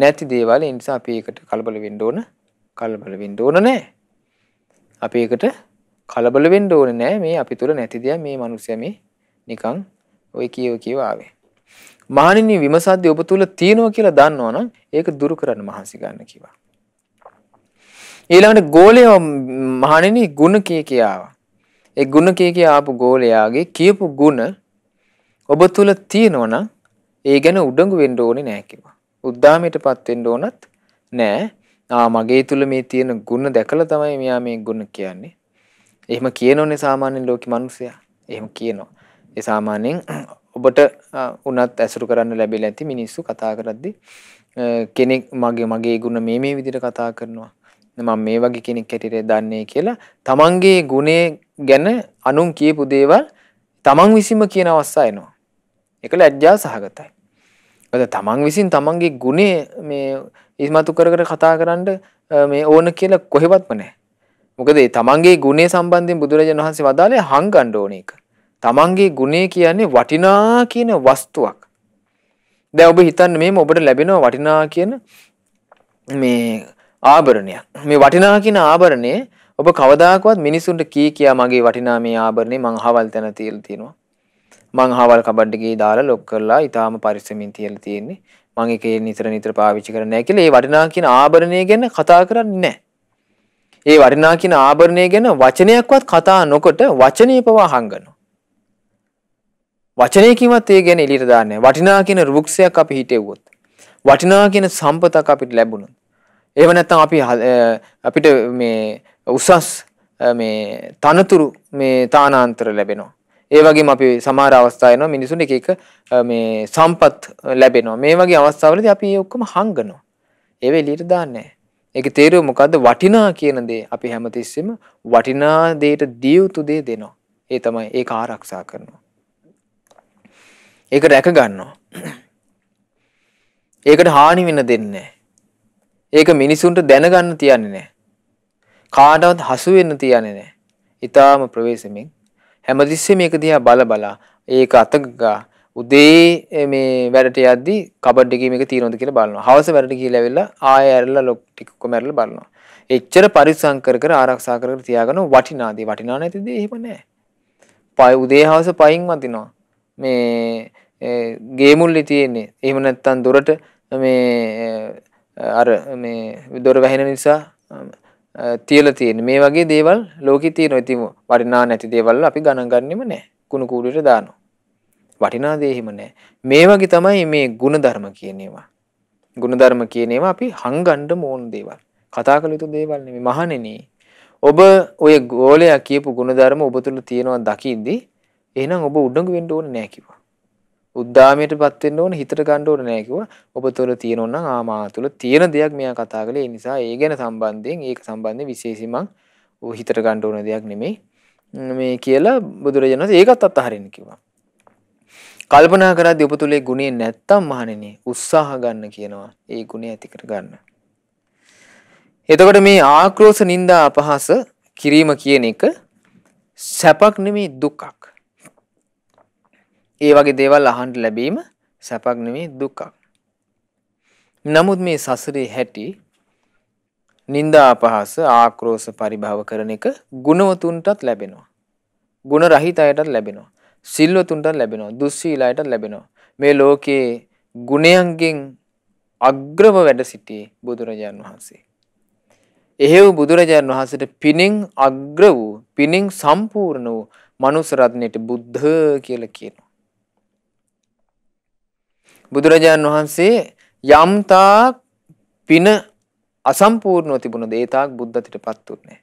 නැති දේවල් ඒ නිසා අපි ඒකට කලබල වෙන්න ඕන කලබල වෙන්න ඕන නෑ අපි ඒකට කලබල වෙන්න ඕන නෑ මේ අපි තුල නැති දේ මේ මිනිස්සයා මේ නිකන් ඔය කියව කියව ආවේ මහණෙනි විමසද්දී ඔබ තුල තියෙනවා කියලා දන්නවනම් ඒක දුරු කරන්න මහන්සි ගන්න කිව්වා ඊළඟට ගෝලයා මහණෙනි ಗುಣ කී කියාවා ඒ ಗುಣ කී කිය ආපු ගෝලයාගේ කියපු ಗುಣ ඔබ තුල තියෙනවා ඒ ගැන උඩඟු වෙන්න ඕනේ නෑ කිව්වා. උද්දාමයටපත් වෙන්න ඕනත් නෑ. ආ මගේ තුල මේ තියෙන ගුණ දැකලා තමයි මෙයා මේ ගුණ කියන්නේ. එහෙම කියනෝනේ සාමාන්‍ය ලෝකෙ මිනිස්සයා. එහෙම කියනවා. ඒ සාමාන්‍යයෙන් <clears throat> ඔබට උනත් ඇසුරු කරන්න ලැබෙලා ඇති මිනිස්සු කතා කරද්දී කෙනෙක් මගේ මගේ ගුණ මේ මේ විදිහට කතා කරනවා. මම මේ වගේ කෙනෙක් හැටියට දන්නේ කියලා තමන්ගේ ගුණේ ගැන අනුන් කියපු දේවල් තමන් විසීම කියන අවස්ථා එනවා. එක ලැජ්ජා සහගතයි. ඇද තමන් විසින් තමන්ගේ ගුණේ මේ ඉස්මතු කර කර කතා කරන්න මේ ඕන කියලා කොහෙවත්ම නෑ. මොකද තමන්ගේ ගුණේ සම්බන්ධයෙන් බුදුරජාණන් වහන්සේ වදාළේ හංගන්න ඕන එක. තමන්ගේ ගුණේ කියන්නේ වටිනා කියන වස්තුවක්. දැන් ඔබ හිතන්න මේම ඔබට ලැබෙනවා වටිනා කියන මේ ආභරණයක් මේ වටිනා කියන ආභරණය ඔබ කවදාකවත් මිනිසුන්ට කී කියා මගේ වටිනා මේ ආභරණේ මං අහවල් තැන තියලා තියෙනවා මං හාවල් කබඩ් එකේ දාලා ලොක් කරලා ඊටාම පරිස්සමින් තියලා තියෙන්නේ. මං ඒකේ නිතර නිතර පාවිච්චි කරන්නේ නැහැ කියලා ඒ වටිනා කියන ආභරණය ගැන කතා කරන්නේ නැහැ. ඒ වටිනා කියන ආභරණය ගැන වචනයක්වත් කතා නොකොට වචනය පවා හංගනවා. වචනයකින්වත් ඒ ගැන එළියට දාන්නේ වටිනා කියන රුක්ෂයක් අපි හිටෙව්වොත්. වටිනා කියන සම්පතක් අපිට ලැබුණොත්. එහෙම නැත්නම් අපි අපිට මේ උසස් මේ තනතුරු මේ තානාන්තර ලැබෙනවා. ඒ වගේම අපි සමහර අවස්ථා එනවා මිනිසුන් එක එක මේ සම්පත් ලැබෙනවා. මේ වගේ අවස්ථාවලදී අපි ඒ ඔක්කොම හංගනවා. ඒව එළියට දාන්නේ නැහැ. ඒකේ තේරුව මොකද්ද? වටිනා කියන දේ අපි හැමතිස්සෙම වටිනා දෙයට දිය යුතු දේ දෙනවා. ඒ තමයි ඒක ආරක්ෂා කරනවා. ඒක රැක ගන්නවා. ඒකට හානි වෙන දෙන්නේ නැහැ. ඒක මිනිසුන්ට දැනගන්න තියන්නේ නැහැ. කාටවත් හසු වෙන්න තියන්නේ නැහැ. ඊටාම ප්‍රවේශමෙන් හැමතිස්සේ මේක දිහා බල බලා ඒක අතගා උදේ මේ වැඩට යද්දි කබඩ් එකේ මේක තියෙනවද කියලා බලනවා. හවස වැඩට ගිහලා ඇවිල්ලා ආයෙ ඇරලා ලොක් ටික ඔක්කොම ඇරලා බලනවා. එච්චර පරිස්සම් කර කර ආරක්ෂා කර කර තියාගෙන වටිනාදී වටිනා නැති දේ එහෙම නැහැ. පය උදේ හවස පයින් වදිනවා. මේ ගේ මුල්ලේ තියෙන්නේ. එහෙම නැත්තම් දොරට මේ අර මේ දොර වැහෙන නිසා තියලා තියෙන්නේ. මේ වගේ දේවල් ලෝකේ තියෙනවා. ඉතින් වටිනා නැති දේවල් අපි ගණන් ගන්නෙම නැහැ. කුණු කූඩුවට දානවා. වටිනා දේ එහෙම නැහැ. මේ වගේ තමයි මේ ಗುಣධර්ම කියන ඒවා. ಗುಣධර්ම කියන ඒවා අපි හංගන්න ඕන දේවල්. කතා කළ යුතු දේවල් නෙමෙයි. මහණෙනි. ඔබ ඔය ගෝලයා කියපු ಗುಣධර්ම ඔබ තුල තියෙනවා දකිද්දි එහෙනම් ඔබ උඩඟු වෙන්න ඕනේ නැහැ කිව්වා. උද්දාමයටපත් වෙන්න ඕන හිතට ගන්න ඕන නෑ කිව්වා. ඔබ තුළ තියෙන ඕන නම් ආ මා තුළ තියෙන දෙයක් මෙයා කතා කළේ. ඒ නිසා ඒ ගැන සම්බන්ධයෙන් ඒක සම්බන්ධයෙන් විශේෂයෙන්ම ඔය හිතට ගන්න ඕන දෙයක් නෙමෙයි. මේ කියලා බුදුරජාණන් වහන්සේ ඒකත් අත්හරින්න කිව්වා. කල්පනා කරද්දී ඔබ තුලේ ගුණේ නැත්තම් මහණෙනි උත්සාහ ගන්න කියනවා. ඒ ගුණය ඇති කර ගන්න. එතකොට මේ ආක්‍රෝෂ නින්දා අපහාස කිරීම කියන එක සැපක් නෙමෙයි දුකක්. ඒ වගේ දේවල් අහන්ට ලැබීම සැපක් නෙමේ දුක්කක්. නමුත් මේ සසරේ හැටි නින්දා අපහස ආක්‍රෝස පරිභාව කරන එක ගුණවතුන්ටත් ලැබෙනවා. ගුණ රහිත අයටත් ලැබෙනවා. සිල්වතුන්ටත් ලැබෙනවා. දුස්සීලයටත් ලැබෙනවා. මේ ලෝකයේ ගුණයන්ගෙන් අග්‍රව වැඩ සිටියේ බුදුරජාන් වහන්සේ. එහෙව් බුදුරජාන් වහන්සේට පිනින් අග්‍ර වූ පිනින් සම්පූර්ණ වූ මනුස්ස රත්නයේ බුද්ධ කියලා කියනවා. බුදුරජාන් වහන්සේ යම්තා පින අසම්පූර්ණව තිබුණද ඒ තාක් බුද්ධත්වයටපත් උනේ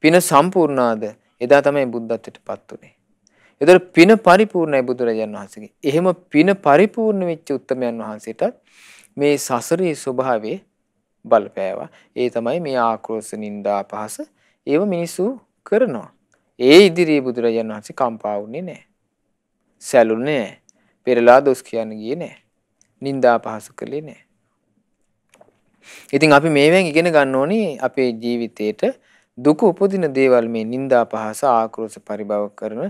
පින සම්පූර්ණාද එදා තමයි බුද්ධත්වයටපත් උනේ. ඒතර පින පරිපූර්ණයි බුදුරජාන් වහන්සේගේ. එහෙම පින පරිපූර්ණ වෙච්ච උත්තමයන් වහන්සේටත් මේ සසරේ ස්වභාවයේ බලපෑවා. ඒ තමයි මේ ආක්‍රෝෂ නින්දා පහස ඒව මිනිසු කරනවා. ඒ ඉදිරියේ බුදුරජාන් වහන්සේ කම්පා වුණේ නැහැ. සැලුනේ නැහැ. පෙරලා දොස් කියන්න ගියේ නෑ. නින්දා පහසු කළේ නෑ. ඉතින් අපි මේවෙන් ඉගෙන ගන්න ඕනේ අපේ ජීවිතේට දුක උපදින දේවල් මේ නින්දා පහස ආක්‍රෝෂ පරිභව කරන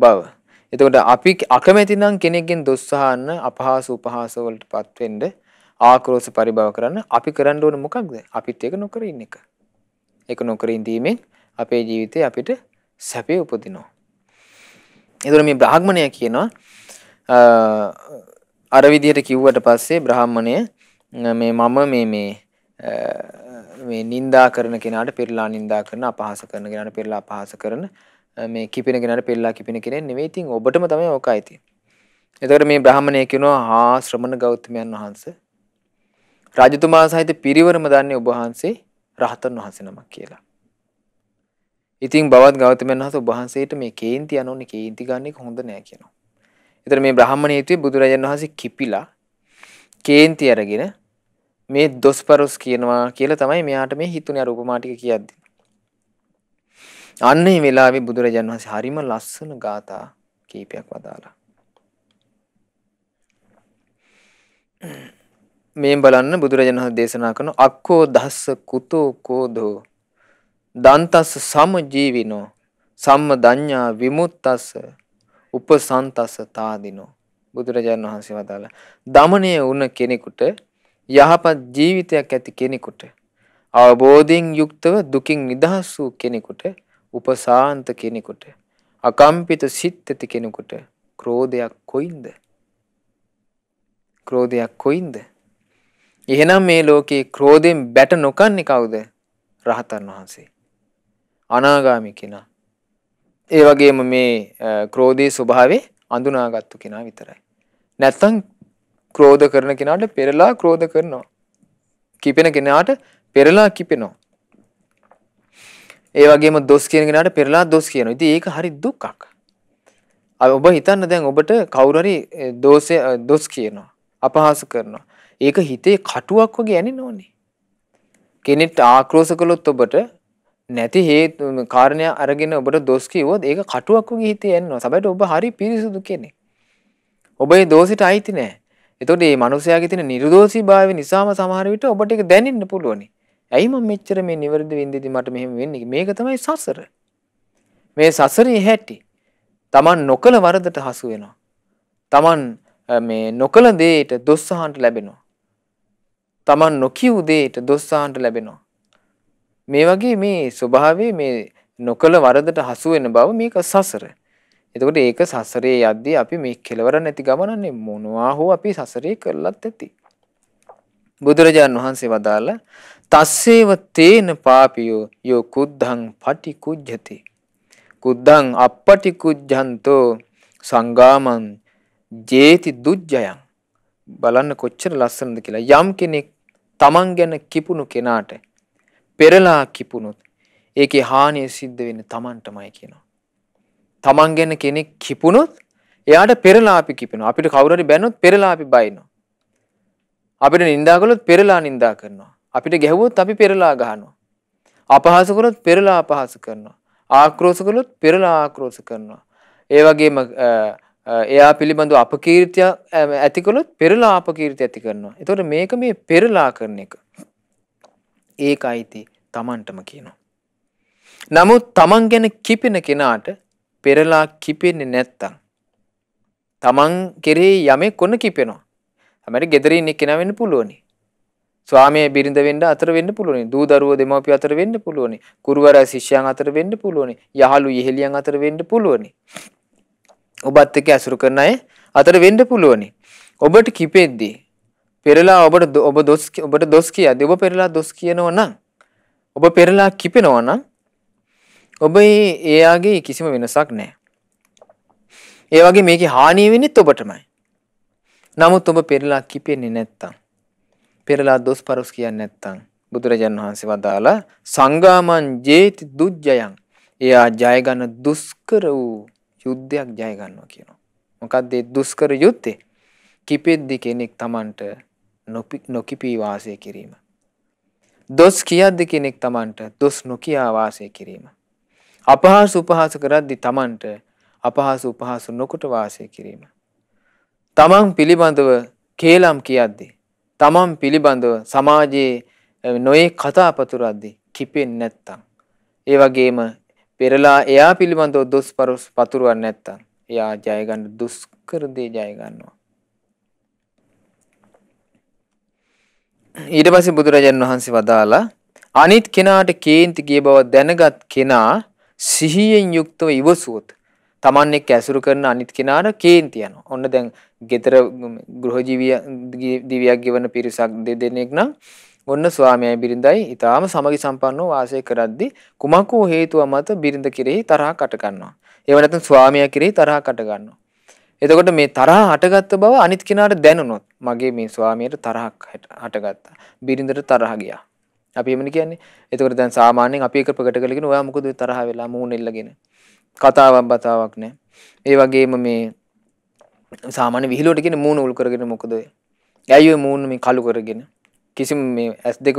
බව. එතකොට අපි අකමැති නම් කෙනෙක්ගෙන් දොස් අහන්න අපහාස උපහාස වලටපත් වෙන්න ආක්‍රෝෂ පරිභව කරන්න අපි කරන්න ඕන මොකක්ද? අපිත් ඒක නොකර ඉන්න එක. ඒක නොකර ඉඳීමෙන් අපේ ජීවිතේ අපිට සැපේ උපදිනවා. ඒතර මේ බ්‍රාහ්මණය කියනවා අර විදිහට කිව්වට පස්සේ බ්‍රාහ්මණය මේ මම මේ මේ මේ නින්දා කරන කෙනාට පෙරලා නින්දා කරන අපහාස කරන කෙනාට පෙරලා අපහාස කරන මේ කිපෙන කෙනාට පෙරලා කිපෙන කෙනෙක් නෙවෙයි. ඉතින් ඔබටම තමයි ඕක ඇති. එතකොට මේ බ්‍රාහ්මණය කියනවා හා ශ්‍රමණ ගෞතමයන් වහන්සේ රජතුමා සහිත පිරිවරම දන්නේ ඔබ වහන්සේ රහතන් වහන්සේ නමක් කියලා. ඉතින් බවත් ගෞතමයන් වහන්සේ ඔබ වහන්සේට මේ කේන්ති යනෝනේ කේන්ති ගන්න එක හොඳ නෑ කියනවා. එතර මේ බ්‍රහ්මණේතුවේ බුදුරජාන් වහන්සේ කිපිලා කේන්ති අරගෙන මේ දොස්පරොස් කියනවා කියලා තමයි මෙයාට මේ හිතුනේ අර උපමා ටික කියද්දී. අන්න ඒ වෙලාවේ බුදුරජාන් වහන්සේ හරිම ලස්සන ගාථා කීපයක් වදාලා. මේ බලන්න බුදුරජාණන් වහන්සේ දේශනා කරන අක්කෝ දස්ස කුතෝ කෝධෝ දන්තස් සම ජීවිනෝ සම්ම දඤ්ඤා විමුක්තස්ස උපසන්තස තාදිනෝ බුදුරජාණන් වහන්සේ වදාලා දමණය වුණ කෙනෙකුට යහපත් ජීවිතයක් ඇති කෙනෙකුට අවබෝධයෙන් යුක්තව දුකින් නිදහස් වූ කෙනෙකුට උපසාන්ත කෙනෙකුට අකම්පිත සිත් ඇති කෙනෙකුට ක්‍රෝධයක් කොයින්ද ක්‍රෝධයක් කොයින්ද එහෙනම් මේ ලෝකේ ක්‍රෝධයෙන් බැට නොකන්නේ කවුද රහතන් වහන්සේ අනාගාමී කෙනා ඒ වගේම මේ ක්‍රෝධී ස්වභාවේ අඳුනාගත්තු කෙනා විතරයි. නැත්තම් ක්‍රෝධ කරන කෙනාට පෙරලා ක්‍රෝධ කරනවා. කිපෙන කෙනාට පෙරලා කිපෙනවා. ඒ වගේම දොස් කියන කෙනාට පෙරලා දොස් කියනවා. ඉතින් ඒක හරි දුකක්. ඔබ හිතන්න දැන් ඔබට කවුරු හරි දෝෂය දොස් කියනවා. අපහාස කරනවා. ඒක හිතේ කටුවක් වගේ ඇනිනෝනේ. කෙනෙක් ආක්‍රෝෂ කළොත් ඔබට නැති හේතු කාරණය අරගෙන ඔබට දොස් කිව්වොත් ඒක කටුවක් වගේ හිතේ යනවා. සබයට ඔබ හරි පිරිසුදු කෙනෙක්. ඔබේ දෝෂයට අයිති නෑ. එතකොට මේ මිනිසයාගේ තියෙන නිර්දෝෂීභාවය නිසාම සමහර විට ඔබට ඒක දැනෙන්න පුළුවනි. ඇයි මම මෙච්චර මේ නිවැරදි වින්දිදී මට මෙහෙම වෙන්නේ? මේක තමයි සසර. මේ සසරේ හැටි. Taman නොකල වරදට හසු වෙනවා. Taman මේ නොකල දෙයට දොස්සහන්ට ලැබෙනවා. Taman නොකියු දෙයට දොස්සහන්ට ලැබෙනවා. මේ වගේ මේ ස්වභාවයේ මේ නොකල වරදට හසු වෙන බව මේක සසර. එතකොට ඒක සසරේ යද්දී අපි මේ කෙලවර නැති ගමනන්නේ මොනවා හෝ අපි සසරේ කරලත් ඇති. බුදුරජාන් වහන්සේ වදාළ තස්සේව තේන පාපියෝ යෝ කුද්ධං පටිකුජ්ජති. කුද්ධං අපටිකුජ්ජන්තෝ සංගාමං ජේති දුජ්ජයන්. බලන්න කොච්චර ලස්සනද කියලා. යම් කෙනෙක් තමන් ගැන කිපුණු කෙනාට පෙරලා කිපුණොත් ඒකේ හානිය සිද්ධ වෙන්නේ Tamanටමයි කියනවා. Taman ගැන කෙනෙක් කිපුණොත් එයාට පෙරලා අපි කිපෙනවා. අපිට කවුරු හරි බැන්නොත් පෙරලා අපි බයිනවා. අපිට නිඳා කළොත් පෙරලා නිඳා කරනවා. අපිට ගැහුවොත් අපි පෙරලා ගහනවා. අපහාස කරොත් පෙරලා අපහාස කරනවා. ආක්‍රෝෂ කළොත් පෙරලා ආක්‍රෝෂ කරනවා. ඒ වගේම එයා පිළිබඳ අපකීර්තිය ඇති කළොත් පෙරලා අපකීර්තිය ඇති කරනවා. එතකොට මේක මේ පෙරලා කරන එක. ඒක අයිති තමන්ටම කියනවා. නමුත් තමන් ගැන කිපෙන කෙනාට පෙරලා කිපෙන්නේ නැත්තං. තමන් කෙරේ යමේ කොන කිපෙනවා. හැමට ගෙදරින් එක් කෙනවෙන්න පුළුවනි. ස්වාමය බිරිඳ වෙන්න අතර වෙන්න පුළුවනි දූ දරුව දෙමපිය අතර වෙන්න පුළුවනි කුරුවර ශිෂ්‍යයන් අතර වෙන්න පුළුවනි යහළු ඉහෙලියන් අතර වෙන්න පුළුවනි ඔබත් එක ඇසුරු කරන අය අතර වෙන්න පුළුවනි ඔබට කිපෙද්දී පෙරලා ඔබට ඔබ දොස් ඔබට දොස් කියද්දී ඔබ පෙරලා දොස් කියනවා නම් ඔබ පෙරලා කිපෙනවා නම් ඔබ එයාගේ කිසිම වෙනසක් නැහැ. ඒ වගේ මේකේ හානිය වෙන්නේත් ඔබටමයි. නමුත් ඔබ පෙරලා කිපෙන්නේ නැත්තම් පෙරලා දොස් පරොස් කියන්නේ නැත්තම් බුදුරජාන් වහන්සේ වදාලා සංගාමං ජේති දුජ්ජයං එයා ජය ගන්න දුෂ්කර වූ යුද්ධයක් ජය ගන්නවා කියනවා. මොකද්ද ඒ දුෂ්කර යුද්ධේ? කිපෙද්දි කෙනෙක් Tamanට නොකිපී වාසය කිරීම. දොස් කියද්දි කෙනෙක් Tamanට දොස් නොකියා වාසය කිරීම. අපහාස උපහාස කරද්දි Tamanට අපහාස උපහාස නොකොට වාසය කිරීම. තමන් පිළිබඳව කේලම් කියද්දි තමන් පිළිබඳව සමාජයේ නොයේ කතා පතුරද්දි කිපෙන්නේ නැත්තම් ඒ වගේම පෙරලා එයා පිළිබඳව දොස් පරොස් පතුරවන්නේ නැත්තම් එයා ජය ගන්න දුෂ්කර දේ ජය ගන්නවා ඊට පස්සේ බුදුරජාන් වහන්සේ වදාලා අනිත් කෙනාට කේන්ති ගිය බව දැනගත් කෙනා සිහියෙන් යුක්තව ඉවසුවොත් Taman එක්ක ඇසුරු කරන අනිත් කෙනාට කේන්ති යනවා. ඔන්න දැන් ගෙදර ගෘහ දිවියක් ගෙවන පිරිසක් දෙදෙනෙක් නම් ඔන්න ස්වාමීයි බිරිඳයි ඊටාම සමගි සම්පන්නව වාසය කරද්දී කුමකෝ හේතුව මත බිරිඳ කෙරෙහි තරහකට ගන්නවා. ඒව නැත්නම් ස්වාමියා කෙරෙහි තරහකට ගන්නවා. එතකොට මේ තරහ හටගත්ත බව අනිත් කෙනාට දැනුනොත් මගේ මේ ස්වාමියට තරහක් හටගත්තා. බිරිඳට තරහ ගියා. අපි එමන කියන්නේ. එතකොට දැන් සාමාන්‍යයෙන් අපි එක ප්‍රකට කරගෙන ඔයා මොකද තරහ වෙලා මූණ එල්ලගෙන. කතාවක් බතාවක් නැහැ. ඒ වගේම මේ සාමාන්‍ය විහිළුවට කියන මූණ උල් කරගෙන මොකද ඔය? ඇයි ඔය මූණ මේ කළු කරගෙන? කිසිම මේ ඇස් දෙක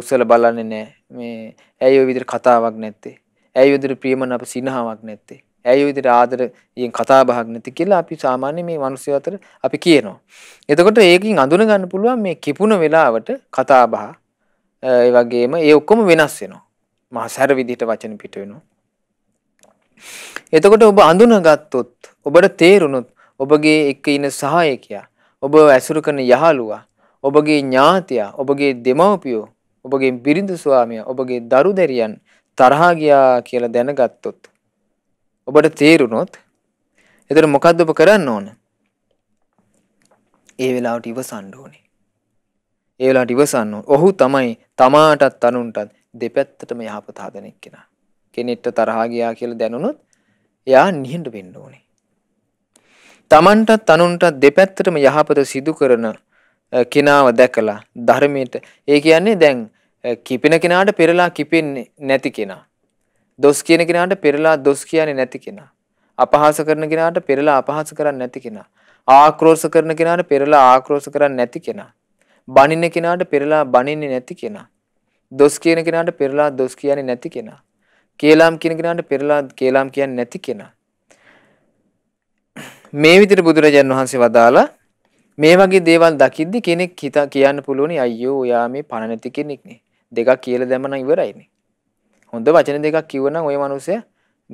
උස්සල බලන්නේ නැහැ. මේ ඇයි ඔය විදිහට කතාවක් නැත්තේ? ඇයි ඔය විදිහට ප්‍රියමනාප සිනහාවක් නැත්තේ? ඇයි විදිහට ආදරයෙන් කතා බහක් නැති කියලා අපි සාමාන්‍ය මේ මිනිස්සු අතර අපි කියනවා. එතකොට ඒකෙන් අඳුන ගන්න පුළුවන් මේ කිපුණ වෙලාවට කතා බහ ඒ වගේම ඒ ඔක්කොම වෙනස් වෙනවා. මාසර විදිහට වචන පිට වෙනවා. එතකොට ඔබ අඳුනගත්තොත් ඔබට තේරුණොත් ඔබගේ එක්ක ඉන්න සහායකයා ඔබ ඇසුරු කරන යහළුවා ඔබගේ ඥාතියා ඔබගේ දෙමව්පියෝ ඔබගේ බිරිඳ ස්වාමියා ඔබගේ දරු දැරියන් තරහා ගියා කියලා දැනගත්තොත් ඔබට තේරුනොත් එතකොට මොකද්ද ඔබ කරන්න ඕන? ඒ වෙලාවට ඉවසන්න ඕනේ. ඒ වෙලාවට ඉවසන්න ඕනේ. ඔහු තමයි තමාටත් අනුන්ටත් දෙපැත්තටම යහපත හදන එක්කෙනා. කෙනෙක්ට තරහා ගියා කියලා දැනුනොත් එයා නිහඬ වෙන්න ඕනේ. තමන්ටත් අනුන්ටත් දෙපැත්තටම යහපත සිදු කරන කෙනාව දැකලා ධර්මයට ඒ කියන්නේ දැන් කිපෙන කෙනාට පෙරලා කිපෙන්නේ නැති කෙනා. දොස් කියන කෙනාට පෙරලා දොස් කියන්නේ නැති කෙනා. අපහාස කරන කෙනාට පෙරලා අපහාස කරන්නේ නැති කෙනා. ආක්‍රෝෂ කරන කෙනාට පෙරලා ආක්‍රෝෂ කරන්නේ නැති කෙනා. බනින කෙනාට පෙරලා බනින්නේ නැති කෙනා. දොස් කියන කෙනාට පෙරලා දොස් කියන්නේ නැති කෙනා. කේලාම් කියන කෙනාට පෙරලා කේලාම් කියන්නේ නැති කෙනා. මේ විදිහට බුදුරජාන් වහන්සේ වදාලා මේ වගේ දේවල් දකිද්දි කෙනෙක් හිතා කියන්න පුළුවනි අයියෝ ඔයා මේ පණ නැති කෙනෙක් නේ. දෙකක් කියලා දැමන ඉවරයිනේ. හොඳ වචන දෙකක් කිව්වනම් ওই මිනිස්සයා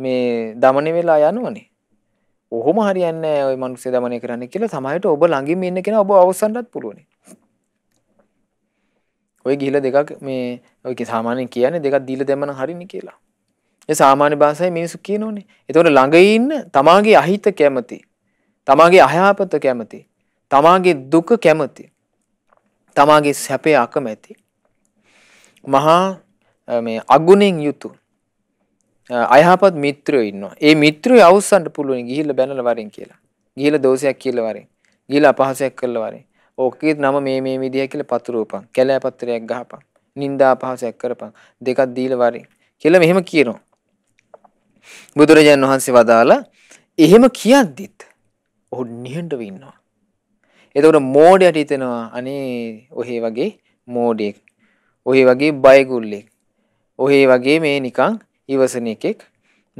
මේ দমন වෙලා යනවනේ. ඔහොම හරියන්නේ නැහැ ওই මිනිස්සු দমনය කරන්න කියලා සමහරට ඔබ ළඟින්ම ඉන්න කෙනා ඔබ අවසන්වත් පුළුවන්. ඔය ගිහිලා දෙකක් මේ ඔය සාමාන්‍යයෙන් කියන්නේ දෙකක් දීලා දැම්ම නම් හරිනේ කියලා. ඒ සාමාන්‍ය භාෂාවේ මිනිස්සු කියනෝනේ. ඒතකොට ළඟ ඉන්න තමාගේ අහිත කැමති. තමාගේ අයහපත කැමති. තමාගේ දුක කැමති. තමාගේ සැපේ අකමැති. මහා මේ අගුණෙන් යුතු අයහපත් මිත්‍රයෝ ඉන්නවා. ඒ මිත්‍රයෝ අවසන්ට පුළුවන් ගිහිල්ලා බැනලා වරින් කියලා. ගිහිල්ලා දෝෂයක් කියලා වරින්. ගිහිල්ලා අපහාසයක් කළා වරින්. ඕකෙත් නම මේ මේ විදිය කියලා පතුරවපන්. කැලෑ පත්‍රයක් ගහපන්. නින්දා අපහාසයක් කරපන්. දෙකක් දීලා වරින් කියලා මෙහෙම කියනවා. බුදුරජාන් වහන්සේ වදාලා එහෙම කියද්දිත් ඔහු නිහඬව ඉන්නවා. එතකොට මෝඩයට හිතෙනවා අනේ ඔහේ වගේ මෝඩෙක්. ඔහේ වගේ බයගුල්ලෙක්. ඔහේ වගේ මේ නිකං ඉවසන එකෙක්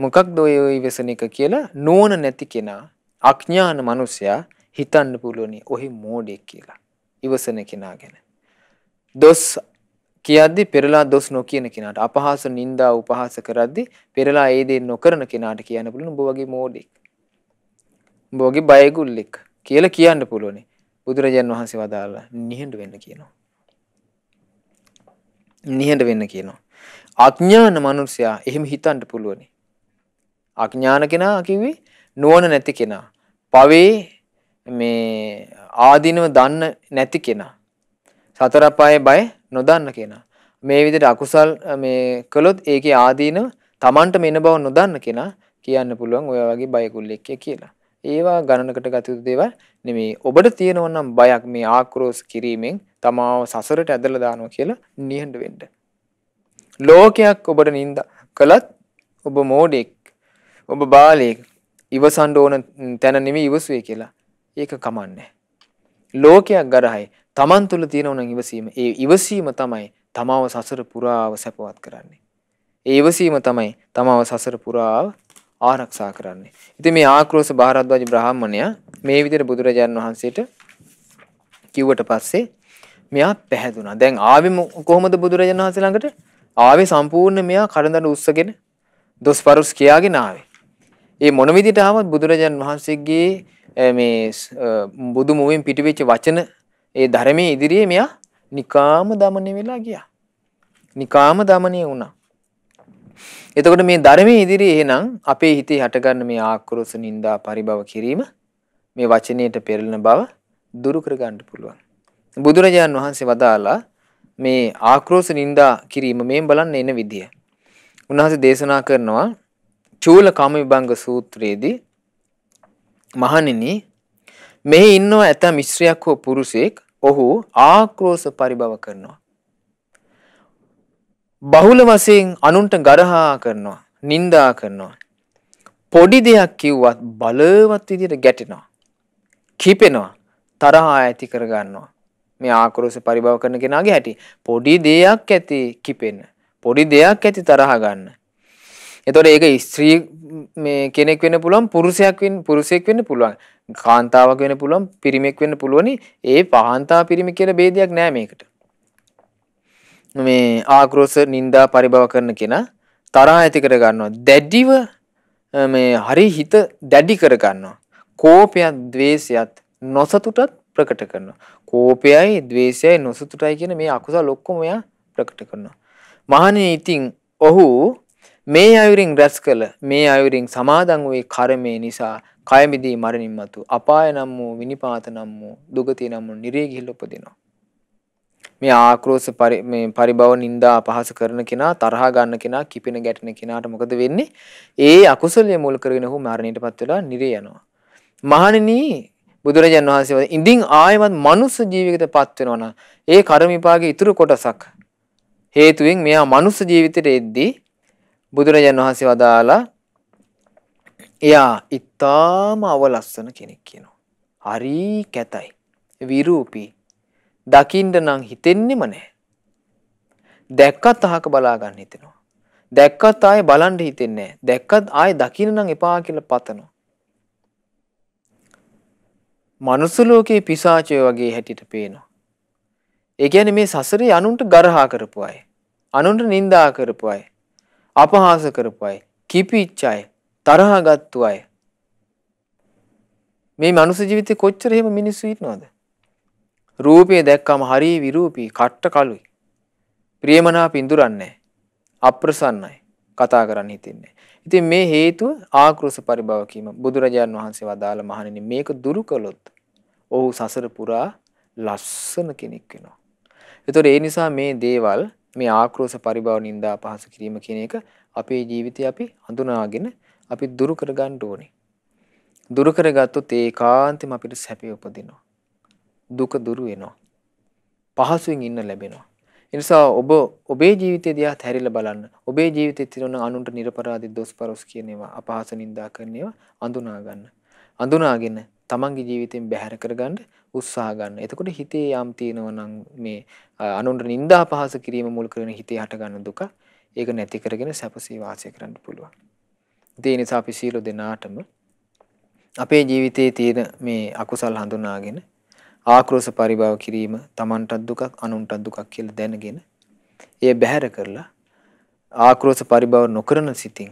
මොකක්ද ඔය ඉවසන එක කියලා නුවණ නැති කෙනා අඥාන මිනිසයා හිතන්න පුළුවනි ඔහි මෝඩෙක් කියලා. ඉවසන කෙනා ගැන. දොස් කියද්දි පෙරලා දොස් නොකියන කෙනාට අපහාස නින්දා උපහාස කරද්දි පෙරලා ඒ දේ නොකරන කෙනාට කියන්න පුළුවන් ඔබ වගේ මෝඩෙක්. ඔබ වගේ බයගුල්ලෙක් කියලා කියන්න පුළුවන්. බුදුරජාන් වහන්සේ වදාලා නිහඬ වෙන්න කියනවා. නිහඬ වෙන්න කියනවා. අඥාන මනුස්සයා එහෙම හිතන්න පුළුවනි. අඥාන කෙනා කිව්වේ නුවණ නැති කෙනා. පවේ මේ ආදීනව දන්න නැති කෙනා. සතර පායේ බය නොදන්න කෙනා. මේ විදිහට අකුසල් මේ කළොත් ඒකේ ආදීනව Tamanට මෙන බව නොදන්න කෙනා කියන්න පුළුවන් ඔය වගේ බයකුල්ලෙක් කියලා. ඒවා ගණනකට ගත යුතු දේවල් නෙමෙයි. ඔබට තියෙනවා නම් බයක් මේ ආක්‍රෝෂ කිරීමෙන් තමාව සසරට ඇදලා දානවා කියලා නිහඬ වෙන්න. ලෝකයක් ඔබට නින්දා කළත් ඔබ මෝඩෙක්. ඔබ බාලයෙක්. ඉවසන්න ඕන තැන නෙමෙයි ඉවසුවේ කියලා. ඒක කමන්නේ. ලෝකයක් ගරහයි තමන් තුළ තියෙන උනන් ඉවසීම. ඒ ඉවසීම තමයි තමාව සසර පුරාව සැපවත් කරන්නේ. ඒ ඉවසීම තමයි තමාව සසර පුරාව ආරක්ෂා කරන්නේ. ඉතින් මේ ආක්‍රෝෂ භාරද්වාජ බ්‍රාහ්මණයා මේ විදිහට බුදුරජාණන් වහන්සේට කිව්වට පස්සේ මෙයා පැහැදුනා. දැන් ආවෙ කොහොමද බුදුරජාණන් වහන්සේ ළඟට? ආවේ සම්පූර්ණ මෙයා කරදඬු උස්සගෙන දොස් පරුස් කියාගෙන ආවේ. ඒ මොන විදිහට ආවත් බුදුරජාන් වහන්සේගේ මේ බුදු මුවෙන් පිටවෙච්ච වචන ඒ ධර්මයේ ඉදිරියේ මෙයා නිකාම দমনය වෙලා ගියා. නිකාම দমনය වුණා. එතකොට මේ ධර්මයේ ඉදිරියේ එහෙනම් අපේ හිතේ හටගන්න මේ ආක්‍රෝෂ නින්දා පරිභව කිරීම මේ වචනයට පෙරළෙන බව දුරු කර ගන්න පුළුවන්. බුදුරජාන් වහන්සේ වදාලා මේ ආක්‍රෝෂ නින්දා කිරීම මේ බලන්න එන විදිය. උන්වහන්සේ දේශනා කරනවා චූල කාම විභංග සූත්‍රයේදී මහණෙනි මෙහි ඉන්නව ඇතම් මිශ්‍රයක් හෝ පුරුෂයෙක් ඔහු ආක්‍රෝෂ පරිභව කරනවා. බහුල වශයෙන් අනුන්ට ගරහා කරනවා, නින්දා කරනවා. පොඩි දෙයක් කිව්වත් බලවත් විදියට ගැටෙනවා. කිපෙනවා. තරහා ඇති කරගන්නවා. මේ ආක්‍රෝෂ පරිභව කරන කෙනාගේ හැටි. පොඩි දෙයක් ඇති කිපෙන්න. පොඩි දෙයක් ඇති තරහ ගන්න. එතකොට ඒක ස්ත්‍රී මේ කෙනෙක් වෙන්න පුළුවන් පුරුෂයෙක් වෙන්න පුරුෂයෙක් වෙන්න පුළුවන්. කාන්තාවක් වෙන්න පුළුවන් පිරිමෙක් වෙන්න පුළුවනි. ඒ පහන්තා පිරිමි කියලා ભેදයක් නෑ මේකට. මේ ආක්‍රෝෂ නින්දා පරිභව කරන කෙනා තරහ ඇති කර ගන්නවා. දැඩිව මේ හරි හිත දැඩි කර ගන්නවා. කෝපයත් ද්වේෂයත් නොසතුටත් ප්‍රකට කරනවා. කෝපයයි, ద్వේෂයයි, නොසතුටයි කියන මේ අකුසල් ඔක්කොම එයා ප්‍රකට කරනවා. මහණෙනි ඉතින් ඔහු මේ අයුරින් රැස් කළ මේ අයුරින් සමාදන් වූ කර්මය නිසා කය මිදී මරණින් මතු අපාය නම් වූ විනිපාත නම් වූ දුගති නම් වූ නිරේ ගිහිල්ලා උපදිනවා මේ ආක්‍රෝෂ මේ පරිභව නින්දා අපහාස කරන කෙනා තරහා ගන්න කෙනා කිපෙන ගැටෙන කෙනාට මොකද වෙන්නේ ඒ අකුසලයේ මුල් කරගෙන ඔහු මරණයටපත් වෙලා නිරේ යනවා මහණෙනි බුදුරජාන් වහන්සේ ඉඳින් ආයමත් මනුස්ස ජීවිතයට පත් වෙනවා නම් ඒ කර්ම විපාකයේ ඉතුරු කොටසක් හේතුවෙන් මෙයා මනුස්ස ජීවිතයට එද්දී බුදුරජාන් වහන්සේ වදාලා එයා ඊටාම අවලස්සන කෙනෙක් කියනවා. හරි කැතයි. විරූපී. දකින්න නම් හිතෙන්නෙම නැහැ. දැක්කත් අහක බලා ගන්න හිතෙනවා. දැක්කත් ආයේ බලන්න හිතෙන්නේ නැහැ. දැක්කත් ආයේ දකින්න නම් එපා කියලා පතනවා. මනුස්ස ලෝකයේ පිසාචය වගේ හැටියට පේනවා. ඒ කියන්නේ මේ සසරේ අනුන්ට ගරහා කරපු අය, අනුන්ට නිඳා කරපු අය, අපහාස කරපු අය, කිපිච්ච අය, තරහ ගත්තු අය. මේ මනුස්ස ජීවිතේ කොච්චර එහෙම මිනිස්සු ඉන්නවද? රූපේ දැක්කම හරි විරූපී, කට්ට කළුයි. ප්‍රියමනාප ඉඳුරන්නේ නැහැ. අප්‍රසන්නයි. කතා කරන්න හිතෙන්නේ ඉතින් මේ හේතුව ආක්‍රෝෂ පරිභව කීම. බුදුරජාන් වහන්සේ වදාළ මහණෙනි මේක දුරු කළොත් ඔහු සසර පුරා ලස්සන කෙනෙක් වෙනවා. ඒතොර ඒ නිසා මේ දේවල් මේ ආක්‍රෝෂ පරිභව නින්දා පහස කිරීම කියන එක අපේ ජීවිතය අපි හඳුනාගෙන අපි දුරු කරගන්න ඕනේ. දුරු කරගත්තොත් ඒකාන්තෙම අපිට සැපය උපදිනවා. දුක දුරු වෙනවා. පහසුවෙන් ඉන්න ලැබෙනවා. ඒ නිසා ඔබ ඔබේ ජීවිතය දිහා හැරිලා බලන්න. ඔබේ ජීවිතයේ තියෙන අනුන්ට නිර්පරාදී දොස්පරොස් කියන ඒවා අපහාස නින්දා කරන ඒවා අඳුනා ගන්න. අඳුනාගෙන තමන්ගේ ජීවිතයෙන් බැහැර කරගන්න උත්සාහ ගන්න. එතකොට හිතේ යම් තියෙනවා නම් මේ අනුන්ට නින්දා අපහාස කිරීම මුල් කරගෙන හිතේ හටගන්න දුක ඒක නැති කරගෙන සැපසී වාසය කරන්න පුළුවන්. ඒ නිසා අපි සීල දෙනාටම අපේ ජීවිතයේ තියෙන මේ අකුසල් හඳුනාගෙන ආක්‍රෝෂ පරිභව කිරීම Tamanටත් දුකක් අනුන්ටත් දුකක් කියලා දැනගෙන ඒ බැහැර කරලා ආක්‍රෝෂ පරිභව නොකරන සිතින්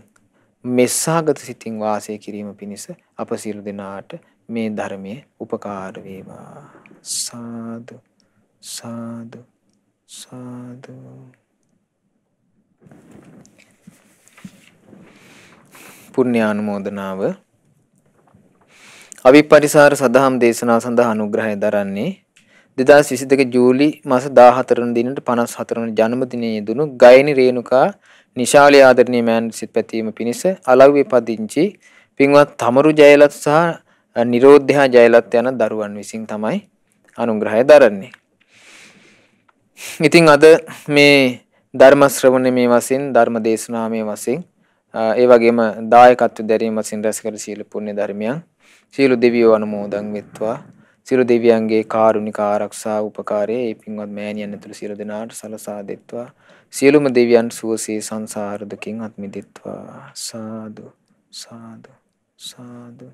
මෙස්සාගත සිතින් වාසය කිරීම පිණිස අප සියලු දෙනාට මේ ධර්මයේ උපකාර වේවා සාදු සාදු සාදු පුණ්‍යානුමෝදනාව අවිපරිසාර සදහම් දේශනා සඳහා අනුග්‍රහය දරන්නේ 2022 ජූලි මාස 14 වන දිනට 54 වන ජන්මදිනයේ දුණු ගයනි රේණුකා නිශාලී ආදරණීය මෑන් සිත් පැතීම පිණිස අලව්වේ පදිංචි පින්වත් තමරු ජයලත් සහ නිරෝධ්‍යා ජයලත් යන දරුවන් විසින් තමයි අනුග්‍රහය දරන්නේ. ඉතින් අද මේ ධර්ම ශ්‍රවණය මේ වශයෙන් ධර්ම දේශනාමය වශයෙන් ඒ වගේම දායකත්ව දැරීම වශයෙන් රැස් කර සීල පුණ්‍ය ධර්මයන් සියලු දෙවියෝ අනුමෝදන් වෙත්වා. සියලු දෙවියන්ගේ කාරුණික ආරක්ෂා උපකාරයේ මේ පින්වත් මෑණියන් ඇතුළු සියලු දෙනාට සලසා දෙත්වා. සියලුම දෙවියන් සුවසේ සංසාර දුකින් අත් මිදෙත්වා. සාදු සාදු සාදු.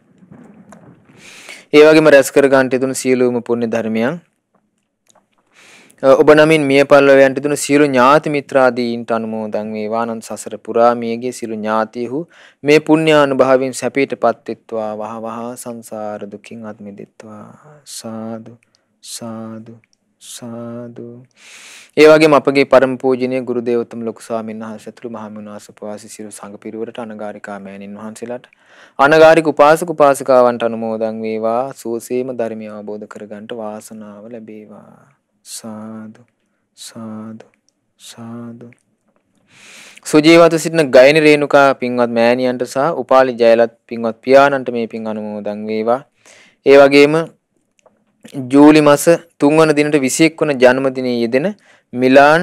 ඒ වගේම රැස් කර ගන්නට යුතුන සියලුම පුණ්‍ය ධර්මයන් ඔබ නමින් මිය පල්ලවයන්ට දුන සියලු ඥාති මිත්‍රාදීන්ට අනුමෝදන් වේවා අනන්ත සසර පුරා මියගේ සියලු ඥාතීහු මේ පුණ්‍යානුභවයෙන් සැපයටපත් වෙත්වා වහ වහ සංසාර දුකින් අත් මිදෙත්වා සාදු සාදු සාදු ඒ වගේම අපගේ පරම පූජනීය ගුරු දේවෝත්තම ලොකු ස්වාමීන් වහන්සේතුළු මහා මුණාස උපවාසී සියලු සංඝ පිරිවරට අනගාരികා මෑණින් වහන්සේලාට අනගාരിക උපාසක උපාසිකාවන්ට අනුමෝදන් වේවා සෝසේම ධර්මය අවබෝධ කරගන්නට වාසනාව ලැබේවා සාදු සාදු සාදු සුජීවත සිටින ගයනි රේණුකා පින්වත් මෑණියන්ට සහ උපාලි ජයලත් පින්වත් පියාණන්ට මේ පින් අනුමෝදන් වේවා. ඒ වගේම ජූලි මාස 3 වන දිනට 21 වන ජන්මදිනයේ යෙදෙන මිලාන්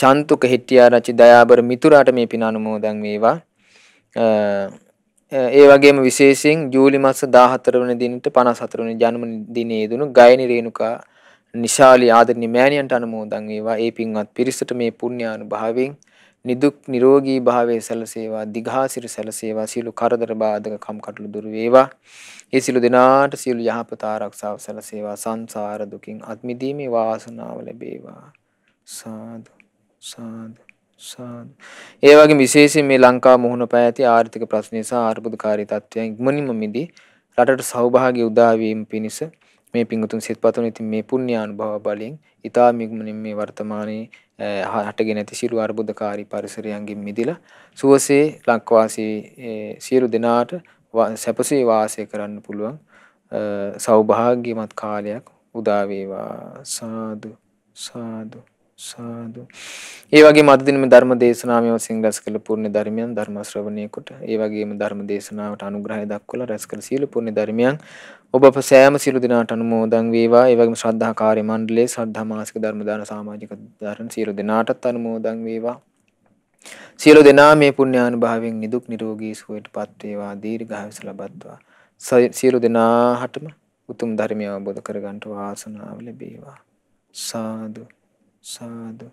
චන්තුක හෙට්ටිආරච්චි දයාබර මිතුරාට මේ පින් අනුමෝදන් වේවා. ඒ වගේම විශේෂයෙන් ජූලි මාස 14 වන දිනට 54 වන ජන්මදිනයේ යෙදුණු ගයනි රේණුකා නිශාලි ආදරණීය මෑණියන්ට අනුමෝදන් වේවා. ඒ පින්වත් පිරිසට මේ පුණ්‍යානුභාවයෙන් නිදුක් නිරෝගී භාවයේ සැලසේවා. දිඝාසිර සැලසේවා. සියලු කරදර බාධක කම් කටළු දුරු වේවා. ඒ සියලු දෙනාට සියලු යහපත ආරක්ෂාව සැලසේවා. සංසාර දුකින් අත් මිදීමේ වාසනාව ලැබේවා. සාදු සාදු සාදු. ඒ වගේම විශේෂයෙන් මේ ලංකා මුහුණ පෑ ඇති ආර්ථික ප්‍රශ්න නිසා අර්බුදකාරී තත්ත්වයන් ඉක්මනින්ම මිදී රටට සෞභාග්‍ය උදා වීම පිණිස මේ පිංගුතුන් සිත්පතුන් ඉතින් මේ පුණ්‍යානුභව බලෙන් ඊටාම ඉක්මනින් මේ වර්තමානයේ හටගෙන ඇති සියලු අර්බුදකාරී පරිසරයන්ගෙන් මිදලා සුවසේ ලක්වාසී සියලු දෙනාට සැපසේ වාසය කරන්න පුළුවන් සෞභාග්‍යමත් කාලයක් උදා වේවා සාදු සාදු සාදු. ඒ වගේ මදදිනම ධර්ම දේශනාව වශයෙන් රැස් කළ පුණ්‍ය ධර්මයන් ධර්ම ශ්‍රවණය කොට ඒ වගේම ධර්ම දේශනාවට අනුග්‍රහය දක්වලා රැස් කළ සීල පුණ්‍ය ධර්මයන් ඔබ අප සෑම සීල දිනාට අනුමෝදන් වේවා. ඒ වගේම ශ්‍රද්ධා කාර්ය මණ්ඩලයේ ශ්‍රද්ධා මාසික ධර්ම දාන සමාජික ධර්ම සීල දිනාටත් අනුමෝදන් වේවා. සියලු දෙනා මේ පුණ්‍යානුභාවයෙන් නිදුක් නිරෝගී සුවයටපත් වේවා. දීර්ඝායුෂ ලබත්වා. සියලු දෙනාටම උතුම් ධර්මය අවබෝධ කරගන්නට වාසනාව ලැබේවා. සාදු සාදු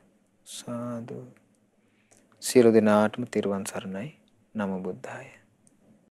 සාදු සියලු දෙනාටම තෙරුවන් සරණයි නම බුද්ධාය